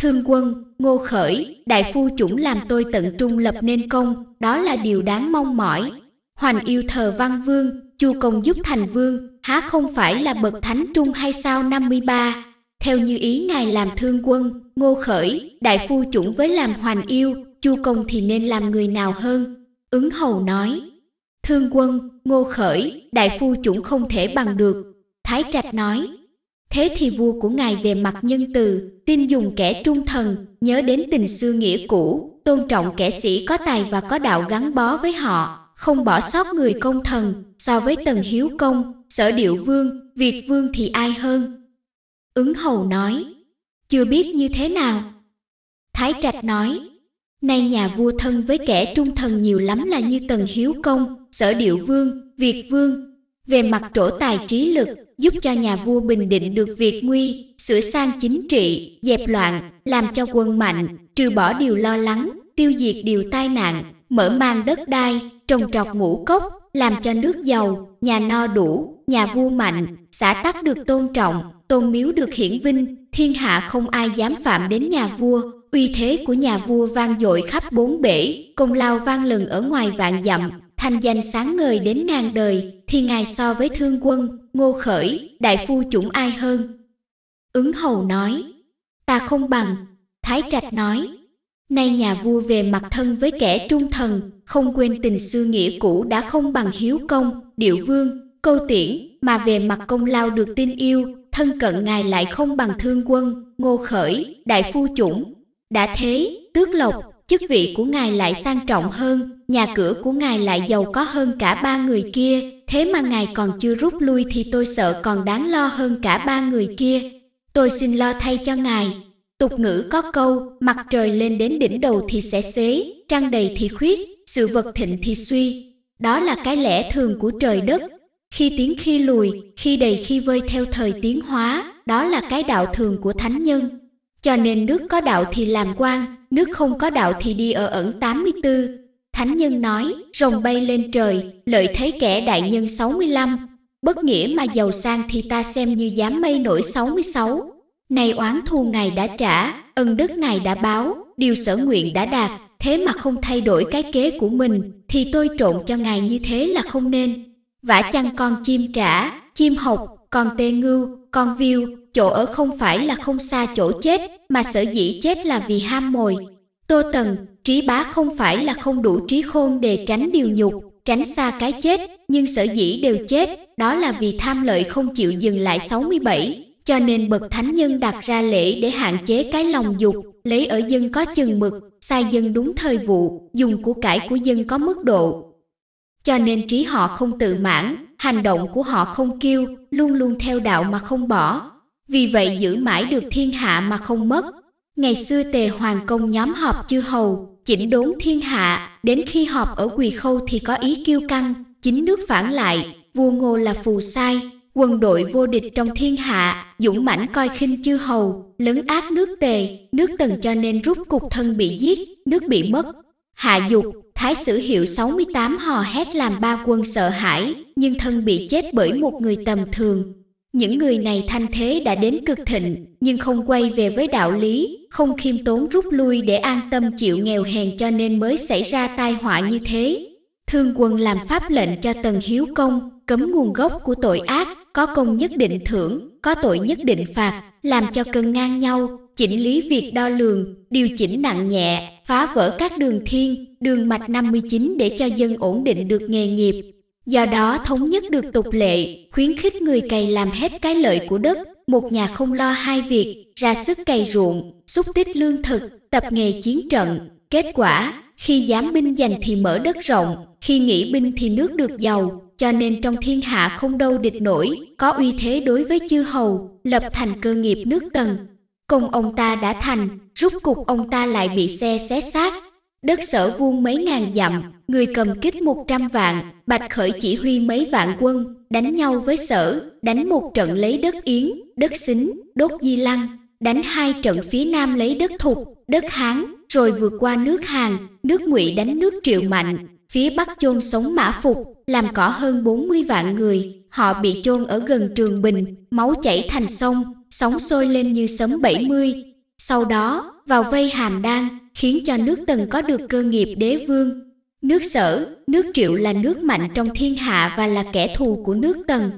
Thương quân, ngô khởi, đại phu chủng làm tôi tận trung lập nên công, đó là điều đáng mong mỏi. Hoành yêu thờ văn vương, chu công giúp thành vương, há không phải là bậc thánh trung hay sao 53. Theo như ý ngài làm thương quân, ngô khởi, đại phu chủng với làm hoành yêu, chu công thì nên làm người nào hơn? Ứng hầu nói. Thương quân, ngô khởi, đại phu chủng không thể bằng được. Thái Trạch nói, Thế thì vua của ngài về mặt nhân từ, tin dùng kẻ trung thần, nhớ đến tình xưa nghĩa cũ, tôn trọng kẻ sĩ có tài và có đạo gắn bó với họ, không bỏ sót người công thần, so với tần hiếu công, sở điệu vương, việt vương thì ai hơn. Ứng hầu nói, chưa biết như thế nào. Thái Trạch nói, nay nhà vua thân với kẻ trung thần nhiều lắm là như tần hiếu công, sở điệu vương, việt vương, về mặt trổ tài trí lực, giúp cho nhà vua bình định được việc nguy, sửa sang chính trị, dẹp loạn, làm cho quân mạnh, trừ bỏ điều lo lắng, tiêu diệt điều tai nạn, mở mang đất đai, trồng trọt ngũ cốc, làm cho nước giàu, nhà no đủ, nhà vua mạnh, xã tắc được tôn trọng, tôn miếu được hiển vinh, thiên hạ không ai dám phạm đến nhà vua, uy thế của nhà vua vang dội khắp bốn bể, công lao vang lừng ở ngoài vạn dặm, thanh danh sáng ngời đến ngàn đời, thì ngài so với thương quân, ngô khởi, đại phu chủng ai hơn? Ứng hầu nói, ta không bằng. Thái Trạch nói, nay nhà vua về mặt thân với kẻ trung thần, không quên tình xưa nghĩa cũ đã không bằng hiếu công, điệu vương, câu tiễn, mà về mặt công lao được tin yêu, thân cận ngài lại không bằng thương quân, ngô khởi, đại phu chủng. Đã thế, tước lộc, chức vị của ngài lại sang trọng hơn, nhà cửa của ngài lại giàu có hơn cả ba người kia, thế mà ngài còn chưa rút lui thì tôi sợ còn đáng lo hơn cả ba người kia. Tôi xin lo thay cho ngài. Tục ngữ có câu, mặt trời lên đến đỉnh đầu thì sẽ xế, trăng đầy thì khuyết, sự vật thịnh thì suy. Đó là cái lẽ thường của trời đất. Khi tiến khi lùi, khi đầy khi vơi theo thời tiến hóa, đó là cái đạo thường của thánh nhân. Cho nên nước có đạo thì làm quan, nước không có đạo thì đi ở ẩn 84. Thánh nhân nói, rồng bay lên trời, lợi thế kẻ đại nhân 65. Bất nghĩa mà giàu sang thì ta xem như dám mây nổi 66. Này oán thù ngài đã trả, ân đức ngài đã báo, điều sở nguyện đã đạt, thế mà không thay đổi cái kế của mình, thì tôi trộn cho ngài như thế là không nên. Vả chăng con chim trả, chim học, con tê ngưu, con view chỗ ở không phải là không xa chỗ chết, mà sở dĩ chết là vì ham mồi. Tô Tần, trí bá không phải là không đủ trí khôn để tránh điều nhục, tránh xa cái chết, nhưng sở dĩ đều chết, đó là vì tham lợi không chịu dừng lại 67, cho nên bậc thánh nhân đặt ra lễ để hạn chế cái lòng dục, lấy ở dân có chừng mực, sai dân đúng thời vụ, dùng của cải của dân có mức độ, cho nên trí họ không tự mãn, hành động của họ không kêu, luôn luôn theo đạo mà không bỏ. Vì vậy giữ mãi được thiên hạ mà không mất. Ngày xưa Tề Hoàng Công nhóm họp chư hầu, chỉnh đốn thiên hạ, đến khi họp ở Quỳ Khâu thì có ý kiêu căng, chính nước phản lại, vua Ngô là phù sai, quân đội vô địch trong thiên hạ, dũng mãnh coi khinh chư hầu, lấn áp nước Tề, nước Tần cho nên rút cục thân bị giết, nước bị mất. Hạ dục, Thái sử hiệu 68 hò hét làm ba quân sợ hãi, nhưng thân bị chết bởi một người tầm thường. Những người này thanh thế đã đến cực thịnh, nhưng không quay về với đạo lý, không khiêm tốn rút lui để an tâm chịu nghèo hèn cho nên mới xảy ra tai họa như thế. Thương quân làm pháp lệnh cho Tần Hiếu Công, cấm nguồn gốc của tội ác, có công nhất định thưởng, có tội nhất định phạt, làm cho cân ngang nhau, chỉnh lý việc đo lường, điều chỉnh nặng nhẹ, phá vỡ các đường thiên, đường mạch 59 để cho dân ổn định được nghề nghiệp. Do đó thống nhất được tục lệ, khuyến khích người cày làm hết cái lợi của đất, một nhà không lo hai việc, ra sức cày ruộng, xúc tích lương thực, tập nghề chiến trận. Kết quả, khi giám binh giành thì mở đất rộng, khi nghỉ binh thì nước được giàu, cho nên trong thiên hạ không đâu địch nổi, có uy thế đối với chư hầu, lập thành cơ nghiệp nước tần. Công ông ta đã thành, rút cục ông ta lại bị xe xé xác. Đất sở vuông mấy ngàn dặm, người cầm kích một trăm vạn, bạch khởi chỉ huy mấy vạn quân, đánh nhau với sở, đánh một trận lấy đất Yến, đất Xính, đốt Di Lăng, đánh hai trận phía Nam lấy đất Thục, đất Hán, rồi vượt qua nước Hàn, nước Ngụy đánh nước Triệu Mạnh, phía Bắc chôn sống mã phục, làm cỏ hơn 40 vạn người. Họ bị chôn ở gần Trường Bình, máu chảy thành sông, sóng sôi lên như sấm 70. Sau đó, vào vây hàm đan, khiến cho nước Tần có được cơ nghiệp đế vương. Nước sở, nước triệu là nước mạnh trong thiên hạ và là kẻ thù của nước Tần.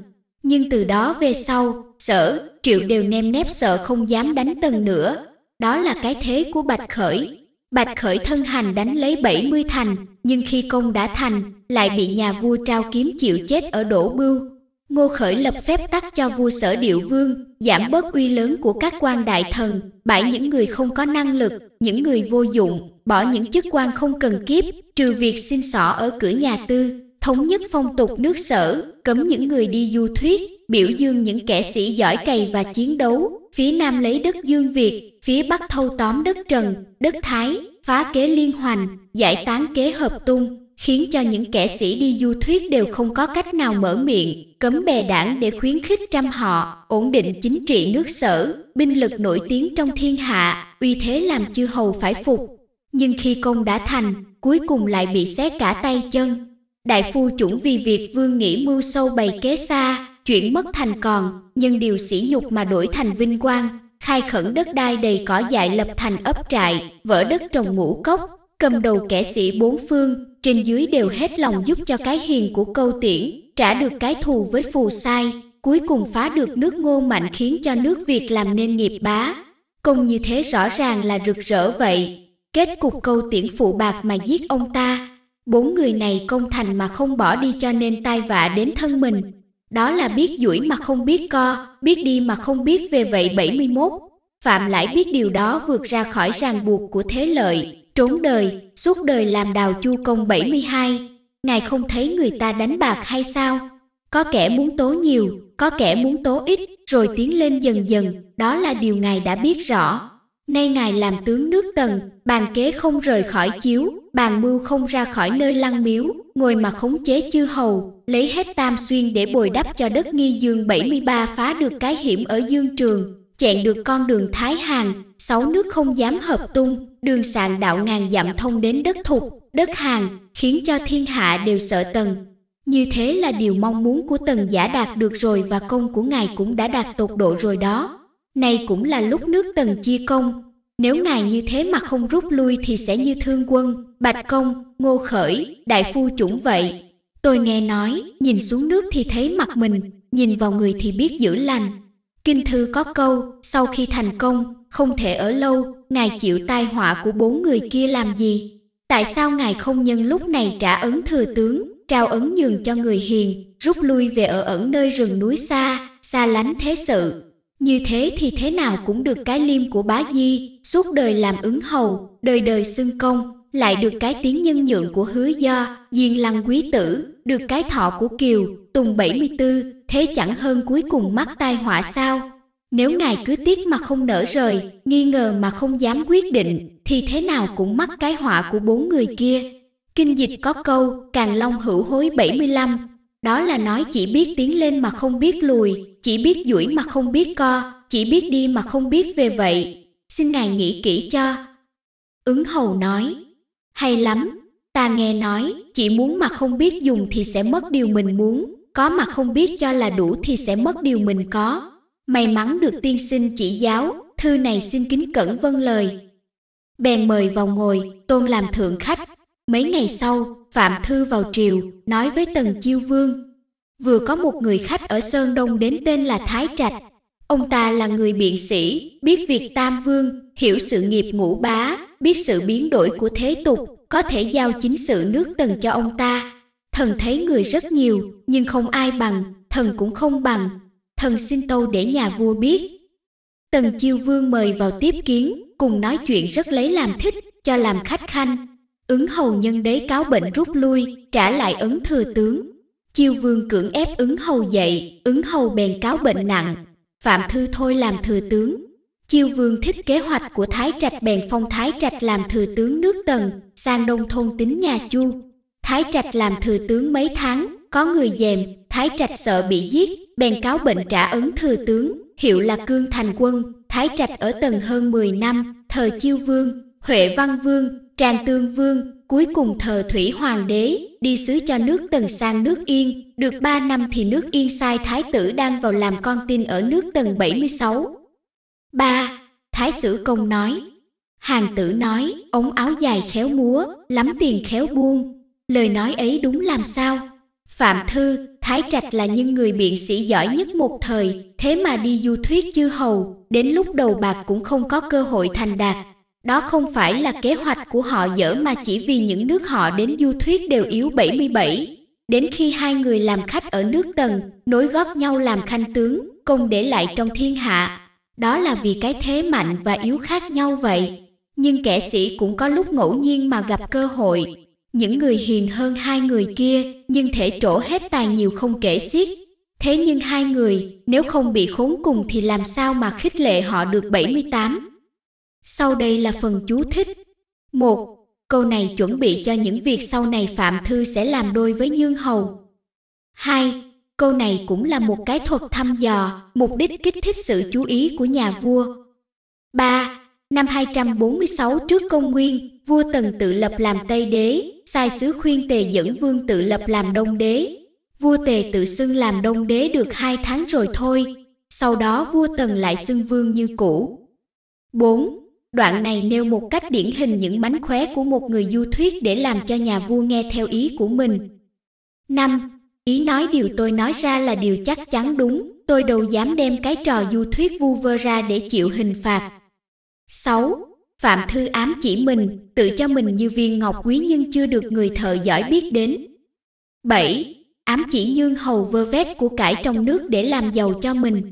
Nhưng từ đó về sau, sở, triệu đều nem nép sợ không dám đánh Tần nữa. Đó là cái thế của Bạch Khởi. Bạch Khởi thân hành đánh lấy 70 thành, nhưng khi công đã thành, lại bị nhà vua trao kiếm chịu chết ở đổ bưu. Ngô Khởi lập phép tắc cho vua sở điệu vương, giảm bớt uy lớn của các quan đại thần, bãi những người không có năng lực, những người vô dụng, bỏ những chức quan không cần kiếp, trừ việc xin xỏ ở cửa nhà tư, thống nhất phong tục nước sở, cấm những người đi du thuyết, biểu dương những kẻ sĩ giỏi cày và chiến đấu, phía Nam lấy đất Dương Việt, phía Bắc thâu tóm đất Trần, đất Thái, phá kế liên hoành, giải tán kế hợp tung, khiến cho những kẻ sĩ đi du thuyết đều không có cách nào mở miệng, cấm bè đảng để khuyến khích trăm họ, ổn định chính trị nước sở, binh lực nổi tiếng trong thiên hạ, uy thế làm chư hầu phải phục. Nhưng khi công đã thành, cuối cùng lại bị xé cả tay chân. Đại phu chủng vì việc vương nghĩ mưu sâu bày kế xa, chuyển mất thành còn, nhưng điều sỉ nhục mà đổi thành vinh quang, khai khẩn đất đai đầy cỏ dại lập thành ấp trại, vỡ đất trồng ngũ cốc, cầm đầu kẻ sĩ bốn phương, trên dưới đều hết lòng giúp cho cái hiền của câu tiễn, trả được cái thù với phù sai, cuối cùng phá được nước ngô mạnh khiến cho nước Việt làm nên nghiệp bá. Công như thế rõ ràng là rực rỡ vậy. Kết cục câu tiễn phụ bạc mà giết ông ta. Bốn người này công thành mà không bỏ đi cho nên tai vạ đến thân mình, đó là biết duỗi mà không biết co, biết đi mà không biết về vậy 71. Phạm lại biết điều đó vượt ra khỏi ràng buộc của thế lợi, trốn đời, suốt đời làm đào chu công 72. Ngài không thấy người ta đánh bạc hay sao? Có kẻ muốn tố nhiều, có kẻ muốn tố ít, rồi tiến lên dần dần, đó là điều Ngài đã biết rõ. Nay Ngài làm tướng nước Tần, bàn kế không rời khỏi chiếu, bàn mưu không ra khỏi nơi lăng miếu, ngồi mà khống chế chư hầu, lấy hết tam xuyên để bồi đắp cho đất nghi dương 73 phá được cái hiểm ở dương trường, chẹn được con đường Thái Hàn, sáu nước không dám hợp tung, đường sàn đạo ngàn dặm thông đến đất thục, đất hàng khiến cho thiên hạ đều sợ tần. Như thế là điều mong muốn của tần giả đạt được rồi và công của ngài cũng đã đạt tột độ rồi đó. Nay cũng là lúc nước tần chia công, nếu ngài như thế mà không rút lui thì sẽ như thương quân, bạch công, ngô khởi, đại phu chủng vậy. Tôi nghe nói, nhìn xuống nước thì thấy mặt mình, nhìn vào người thì biết giữ lành. Kinh thư có câu, sau khi thành công, không thể ở lâu, ngài chịu tai họa của bốn người kia làm gì? Tại sao ngài không nhân lúc này trả ấn thừa tướng, trao ấn nhường cho người hiền, rút lui về ở ẩn nơi rừng núi xa, xa lánh thế sự, như thế thì thế nào cũng được cái liêm của bá di, suốt đời làm ứng hầu, đời đời xưng công, lại được cái tiếng nhân nhượng của hứa do, diên lăng quý tử, được cái thọ của kiều, tùng 74, thế chẳng hơn cuối cùng mắc tai họa sao? Nếu ngài cứ tiếc mà không nở rời, nghi ngờ mà không dám quyết định, thì thế nào cũng mắc cái họa của bốn người kia. Kinh dịch có câu, càng long hữu hối 75, đó là nói chỉ biết tiến lên mà không biết lùi, chỉ biết duỗi mà không biết co, chỉ biết đi mà không biết về vậy. Xin ngài nghĩ kỹ cho. Ứng hầu nói, hay lắm, ta nghe nói, chỉ muốn mà không biết dùng thì sẽ mất điều mình muốn, có mà không biết cho là đủ thì sẽ mất điều mình có. May mắn được tiên sinh chỉ giáo, thư này xin kính cẩn vâng lời. Bèn mời vào ngồi, tôn làm thượng khách, Mấy ngày sau, Phạm Thư vào triều, nói với Tần Chiêu Vương. Vừa có một người khách ở Sơn Đông đến tên là Thái Trạch. Ông ta là người biện sĩ, biết việc tam vương, hiểu sự nghiệp ngũ bá, biết sự biến đổi của thế tục, có thể giao chính sự nước tần cho ông ta. Thần thấy người rất nhiều, nhưng không ai bằng, thần cũng không bằng. Thần xin tâu để nhà vua biết. Tần Chiêu Vương mời vào tiếp kiến, cùng nói chuyện rất lấy làm thích, cho làm khách khanh, Ứng hầu nhân đế cáo bệnh rút lui, trả lại ứng thừa tướng. Chiêu vương cưỡng ép ứng hầu dậy, ứng hầu bèn cáo bệnh nặng. Phạm Thư thôi làm thừa tướng. Chiêu vương thích kế hoạch của Thái Trạch bèn phong Thái Trạch làm thừa tướng nước Tần, sang đông thôn tính nhà Chu. Thái Trạch làm thừa tướng mấy tháng, có người dèm, Thái Trạch sợ bị giết, bèn cáo bệnh trả ứng thừa tướng, hiệu là Cương Thành Quân, Thái Trạch ở Tần hơn 10 năm, thời Chiêu Vương, Huệ Văn Vương, Tràng Tương Vương cuối cùng thờ Thủy Hoàng đế, đi sứ cho nước Tần sang nước Yên, được 3 năm thì nước Yên sai thái tử đang vào làm con tin ở nước Tần 76. 3. Thái sử công nói Hàng tử nói, ống áo dài khéo múa, lắm tiền khéo buông. Lời nói ấy đúng làm sao? Phạm Thư, Thái Trạch là những người biện sĩ giỏi nhất một thời, thế mà đi du thuyết chư hầu, đến lúc đầu bạc cũng không có cơ hội thành đạt, đó không phải là kế hoạch của họ dở mà chỉ vì những nước họ đến du thuyết đều yếu 77. Đến khi hai người làm khách ở nước Tần, nối gót nhau làm khanh tướng, cùng để lại trong thiên hạ. Đó là vì cái thế mạnh và yếu khác nhau vậy. Nhưng kẻ sĩ cũng có lúc ngẫu nhiên mà gặp cơ hội. Những người hiền hơn hai người kia, nhưng thể trổ hết tài nhiều không kể xiết. Thế nhưng hai người, nếu không bị khốn cùng thì làm sao mà khích lệ họ được 78? Sau đây là phần chú thích. một Câu này chuẩn bị cho những việc sau này Phạm Thư sẽ làm đôi với nhương Hầu. hai Câu này cũng là một cái thuật thăm dò, mục đích kích thích sự chú ý của nhà vua. ba Năm 246 trước công nguyên, vua Tần tự lập làm Tây Đế, sai sứ khuyên Tề dẫn vương tự lập làm Đông Đế. Vua Tề tự xưng làm Đông Đế được hai tháng rồi thôi, sau đó vua Tần lại xưng vương như cũ. 4. Đoạn này nêu một cách điển hình những mánh khóe của một người du thuyết để làm cho nhà vua nghe theo ý của mình. 5. Ý nói điều tôi nói ra là điều chắc chắn đúng, tôi đâu dám đem cái trò du thuyết vu vơ ra để chịu hình phạt. 6. Phạm Thư ám chỉ mình, tự cho mình như viên ngọc quý nhưng chưa được người thợ giỏi biết đến. 7. Ám chỉ Nhương Hầu vơ vét của cải trong nước để làm giàu cho mình.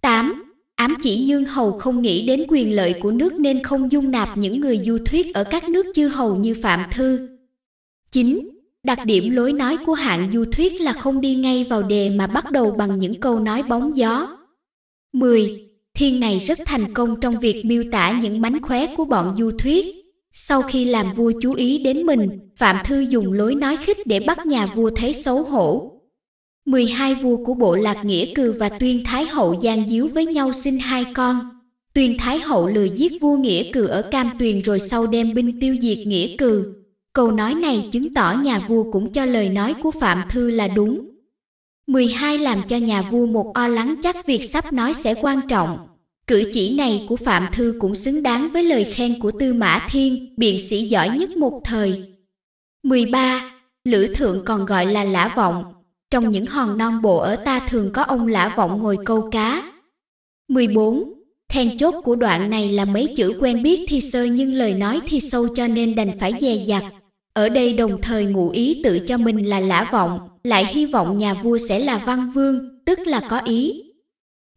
8 ám chỉ Nhưng Hầu không nghĩ đến quyền lợi của nước nên không dung nạp những người du thuyết ở các nước chư hầu như Phạm Thư. 9. Đặc điểm lối nói của hạng du thuyết là không đi ngay vào đề mà bắt đầu bằng những câu nói bóng gió. 10. Thiên này rất thành công trong việc miêu tả những mánh khóe của bọn du thuyết. Sau khi làm vua chú ý đến mình, Phạm Thư dùng lối nói khích để bắt nhà vua thấy xấu hổ, 12 vua của bộ Lạc Nghĩa Cừ và Tuyên Thái Hậu gian díu với nhau sinh hai con. Tuyên Thái Hậu lừa giết vua Nghĩa Cừ ở Cam Tuyền rồi sau đem binh tiêu diệt Nghĩa Cừ. Câu nói này chứng tỏ nhà vua cũng cho lời nói của Phạm Thư là đúng. 12 làm cho nhà vua một o lắng chắc việc sắp nói sẽ quan trọng. Cử chỉ này của Phạm Thư cũng xứng đáng với lời khen của Tư Mã Thiên, biện sĩ giỏi nhất một thời. 13. Lữ Thượng còn gọi là Lã Vọng, trong những hòn non bộ ở ta thường có ông lã vọng ngồi câu cá. 14. Then chốt của đoạn này là mấy chữ quen biết thi sơ nhưng lời nói thì sâu cho nên đành phải dè dặt. Ở đây đồng thời ngụ ý tự cho mình là lã vọng, lại hy vọng nhà vua sẽ là văn vương, tức là có ý.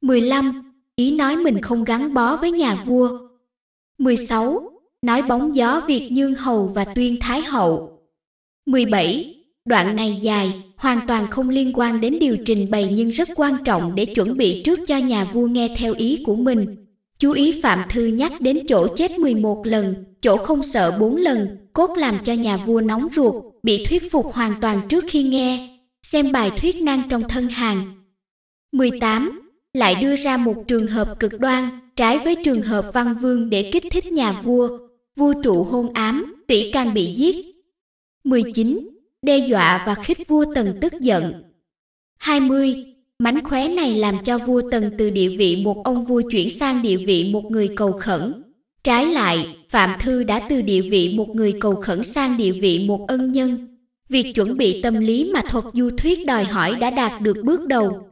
15. Ý nói mình không gắn bó với nhà vua. 16. Nói bóng gió Việt Nhương Hầu và Tuyên Thái Hậu. 17 đoạn này dài, hoàn toàn không liên quan đến điều trình bày nhưng rất quan trọng để chuẩn bị trước cho nhà vua nghe theo ý của mình. Chú ý Phạm Thư nhắc đến chỗ chết 11 lần, chỗ không sợ 4 lần, cốt làm cho nhà vua nóng ruột, bị thuyết phục hoàn toàn trước khi nghe. Xem bài thuyết năng trong thân hàng. 18. Lại đưa ra một trường hợp cực đoan, trái với trường hợp văn vương để kích thích nhà vua. Vua trụ hôn ám, tỷ can bị giết. 19 đe dọa và khích vua Tần tức giận. 20. Mánh khóe này làm cho vua Tần từ địa vị một ông vua chuyển sang địa vị một người cầu khẩn. Trái lại, Phạm Thư đã từ địa vị một người cầu khẩn sang địa vị một ân nhân. Việc chuẩn bị tâm lý mà thuật du thuyết đòi hỏi đã đạt được bước đầu.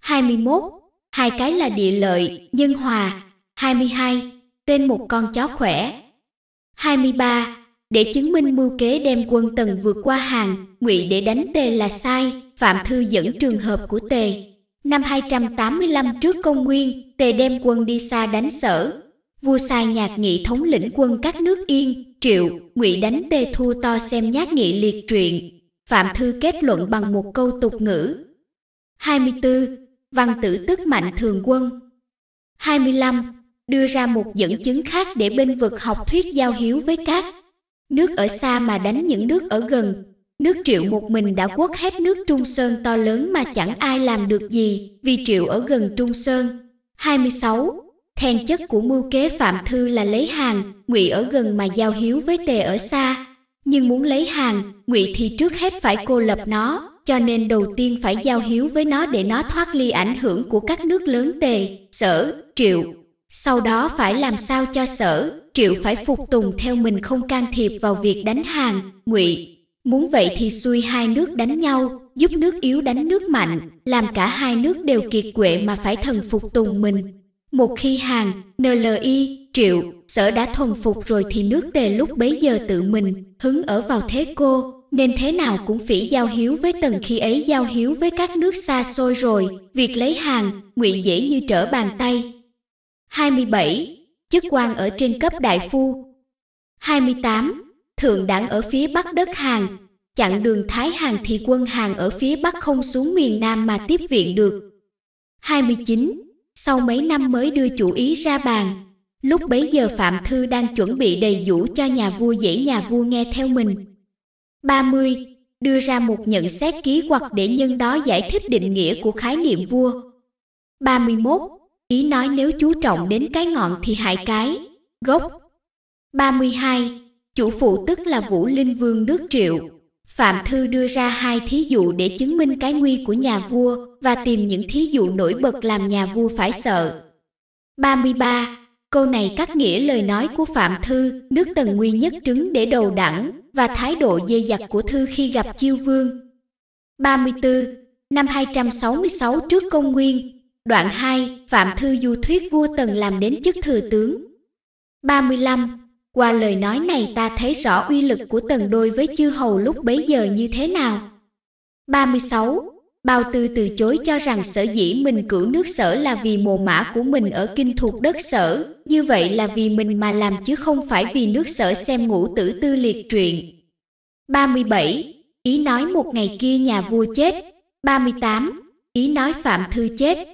21. Hai cái là địa lợi, nhân hòa. 22. Tên một con chó khỏe. 23 để chứng minh mưu kế đem quân tần vượt qua hàng ngụy để đánh tề là sai phạm thư dẫn trường hợp của tề năm 285 trước công nguyên tề đem quân đi xa đánh sở vua sai nhạc nghị thống lĩnh quân các nước yên triệu ngụy đánh tề thua to xem nhát nghị liệt truyện phạm thư kết luận bằng một câu tục ngữ 24. Văn tử tức mạnh thường quân 25. Đưa ra một dẫn chứng khác để bên vực học thuyết giao hiếu với các Nước ở xa mà đánh những nước ở gần, nước triệu một mình đã quất hết nước Trung Sơn to lớn mà chẳng ai làm được gì vì triệu ở gần Trung Sơn. 26. Then chất của mưu kế Phạm Thư là lấy hàng, ngụy ở gần mà giao hiếu với tề ở xa. Nhưng muốn lấy hàng, ngụy thì trước hết phải cô lập nó, cho nên đầu tiên phải giao hiếu với nó để nó thoát ly ảnh hưởng của các nước lớn tề, sở, triệu. Sau đó phải làm sao cho sở, triệu phải phục tùng theo mình không can thiệp vào việc đánh hàng ngụy muốn vậy thì xuôi hai nước đánh nhau giúp nước yếu đánh nước mạnh làm cả hai nước đều kiệt quệ mà phải thần phục tùng mình một khi hàng nli triệu sở đã thuần phục rồi thì nước tề lúc bấy giờ tự mình hứng ở vào thế cô nên thế nào cũng phỉ giao hiếu với tần khi ấy giao hiếu với các nước xa xôi rồi việc lấy hàng ngụy dễ như trở bàn tay 27 chức quan ở trên cấp đại phu. 28. Thượng đảng ở phía bắc đất Hàn, chặn đường Thái Hàn thì quân Hàn ở phía bắc không xuống miền Nam mà tiếp viện được. 29. Sau mấy năm mới đưa chủ ý ra bàn, lúc bấy giờ Phạm Thư đang chuẩn bị đầy đủ cho nhà vua dễ nhà vua nghe theo mình. 30. Đưa ra một nhận xét ký quặc để nhân đó giải thích định nghĩa của khái niệm vua. 31 Ý nói nếu chú trọng đến cái ngọn thì hại cái, gốc. 32. Chủ phụ tức là Vũ Linh Vương nước Triệu. Phạm Thư đưa ra hai thí dụ để chứng minh cái nguy của nhà vua và tìm những thí dụ nổi bật làm nhà vua phải sợ. 33. Câu này cắt nghĩa lời nói của Phạm Thư, nước Tần Nguy nhất trứng để đầu đẳng, và thái độ dê dặt của Thư khi gặp Chiêu Vương. 34. Năm 266 trước công nguyên, Đoạn 2, Phạm Thư Du thuyết vua Tần làm đến chức thừa tướng. 35. Qua lời nói này ta thấy rõ uy lực của Tần Đôi với chư hầu lúc bấy giờ như thế nào. 36. Bao Tư từ chối cho rằng sở dĩ mình cử nước sở là vì mồ mã của mình ở kinh thuộc đất sở, như vậy là vì mình mà làm chứ không phải vì nước sở xem ngũ tử tư liệt truyện. 37. Ý nói một ngày kia nhà vua chết. 38. Ý nói Phạm Thư chết.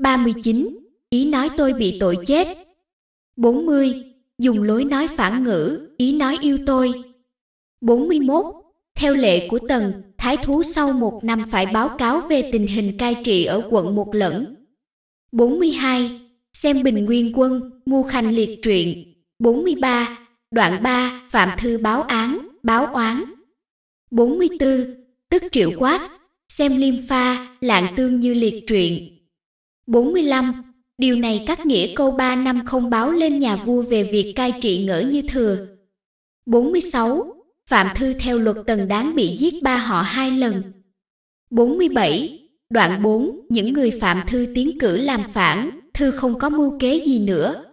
39. Ý nói tôi bị tội chết. 40. Dùng lối nói phản ngữ, ý nói yêu tôi. 41. Theo lệ của Tần, Thái Thú sau một năm phải báo cáo về tình hình cai trị ở quận một lẫn. 42. Xem Bình Nguyên Quân, Ngu Khanh Liệt Truyện. 43. Đoạn 3, Phạm Thư báo án, báo oán. 44. Tức triệu quát, xem Liêm Pha, Lạng Tương như Liệt Truyện. 45. Điều này các nghĩa câu 3 năm không báo lên nhà vua về việc cai trị ngỡ như thừa. 46. Phạm Thư theo luật tần đáng bị giết ba họ hai lần. 47. Đoạn 4. Những người Phạm Thư tiến cử làm phản, Thư không có mưu kế gì nữa.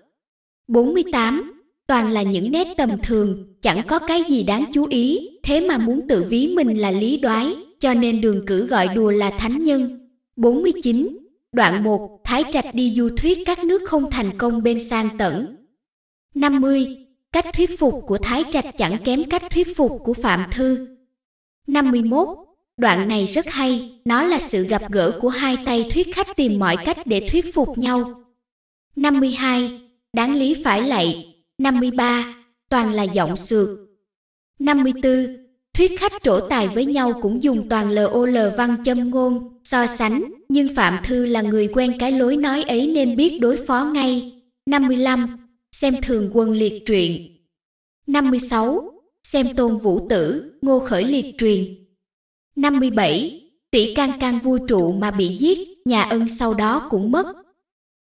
48. Toàn là những nét tầm thường, chẳng có cái gì đáng chú ý, thế mà muốn tự ví mình là lý đoái, cho nên đường cử gọi đùa là thánh nhân. 49 Đoạn 1, Thái Trạch đi du thuyết các nước không thành công bên San Tẩn. 50. Cách thuyết phục của Thái Trạch chẳng kém cách thuyết phục của Phạm Thư. 51. Đoạn này rất hay, nó là sự gặp gỡ của hai tay thuyết khách tìm mọi cách để thuyết phục nhau. 52. Đáng lý phải lạy. 53. Toàn là giọng sược. 54. Thuyết khách trổ tài với nhau cũng dùng toàn lờ ô lờ văn châm ngôn, so sánh, nhưng Phạm Thư là người quen cái lối nói ấy nên biết đối phó ngay. 55. Xem thường quân liệt truyện 56. Xem tôn vũ tử, ngô khởi liệt truyền 57. Tỷ can can vua trụ mà bị giết, nhà ân sau đó cũng mất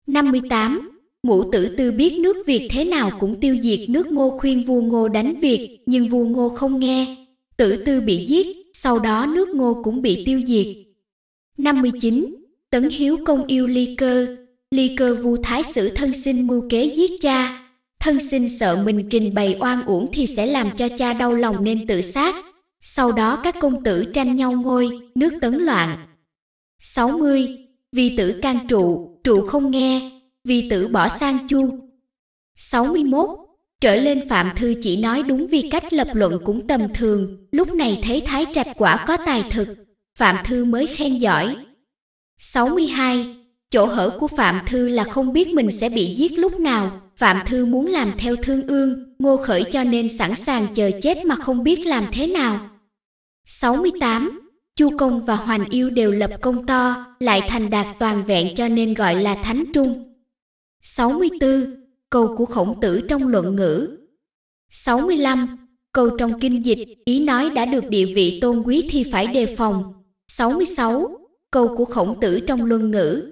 58. Ngũ tử tư biết nước Việt thế nào cũng tiêu diệt nước ngô khuyên vua ngô đánh Việt, nhưng vua ngô không nghe, Tử Tư bị giết, sau đó nước Ngô cũng bị tiêu diệt. 59. Tấn Hiếu công yêu Ly Cơ, Ly Cơ vu thái sử thân sinh mưu kế giết cha. Thân sinh sợ mình trình bày oan uổng thì sẽ làm cho cha đau lòng nên tự sát. Sau đó các công tử tranh nhau ngôi, nước tấn loạn. 60. Vi tử can trụ, trụ không nghe, vi tử bỏ sang chu. 61 Trở lên Phạm Thư chỉ nói đúng vì cách lập luận cũng tầm thường, lúc này thấy Thái Trạch quả có tài thực, Phạm Thư mới khen giỏi. 62. Chỗ hở của Phạm Thư là không biết mình sẽ bị giết lúc nào, Phạm Thư muốn làm theo thương ương, ngô khởi cho nên sẵn sàng chờ chết mà không biết làm thế nào. 68. Chu Công và Hoành Yêu đều lập công to, lại thành đạt toàn vẹn cho nên gọi là Thánh Trung. 64 câu của khổng tử trong luận ngữ. 65. Câu trong kinh dịch, ý nói đã được địa vị tôn quý thì phải đề phòng. 66. Câu của khổng tử trong luân ngữ.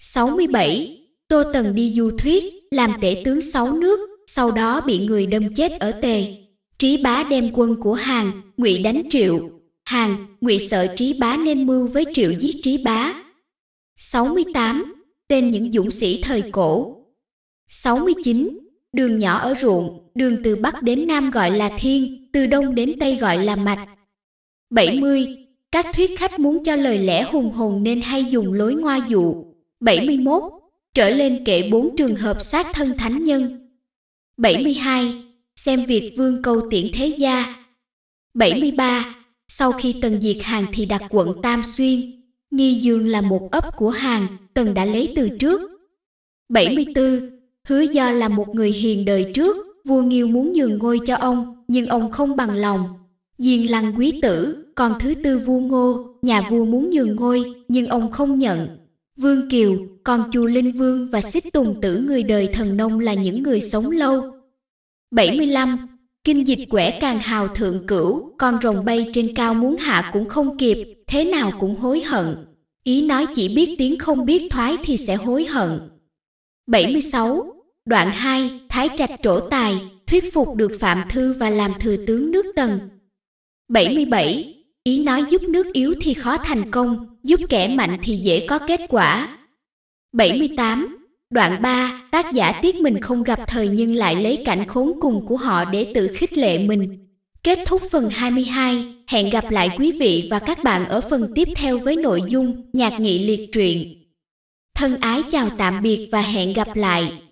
67. Tô Tần đi du thuyết, làm tể tướng sáu nước, sau đó bị người đâm chết ở tề. Trí bá đem quân của Hàng, Ngụy đánh Triệu. Hàng, Ngụy sợ Trí bá nên mưu với Triệu giết Trí bá. 68. Tên những dũng sĩ thời cổ, 69. Đường nhỏ ở ruộng, đường từ Bắc đến Nam gọi là thiên, từ Đông đến Tây gọi là mạch. 70. Các thuyết khách muốn cho lời lẽ hùng hồn nên hay dùng lối ngoa dụ. 71. Trở lên kể bốn trường hợp sát thân thánh nhân. 72. Xem việc vương câu tiễn thế gia. 73. Sau khi Tần diệt hàng thì đặt quận Tam Xuyên. Nghi Dương là một ấp của hàng, Tần đã lấy từ trước. 74. Hứa Do là một người hiền đời trước, vua Nghiêu muốn nhường ngôi cho ông, nhưng ông không bằng lòng. Diên Lăng quý tử, còn thứ tư vua Ngô, nhà vua muốn nhường ngôi, nhưng ông không nhận. Vương Kiều, còn Chu Linh Vương và Xích Tùng Tử người đời thần nông là những người sống lâu. 75. Kinh dịch quẻ càng hào thượng cửu, con rồng bay trên cao muốn hạ cũng không kịp, thế nào cũng hối hận. Ý nói chỉ biết tiếng không biết thoái thì sẽ hối hận. 76. Đoạn 2, Thái Trạch trổ tài, thuyết phục được Phạm Thư và làm thừa tướng nước Tần. 77. Ý nói giúp nước yếu thì khó thành công, giúp kẻ mạnh thì dễ có kết quả. 78. Đoạn 3, tác giả tiếc mình không gặp thời nhưng lại lấy cảnh khốn cùng của họ để tự khích lệ mình. Kết thúc phần 22, hẹn gặp lại quý vị và các bạn ở phần tiếp theo với nội dung Nhạc nghị liệt truyện. Thân ái chào tạm biệt và hẹn gặp lại.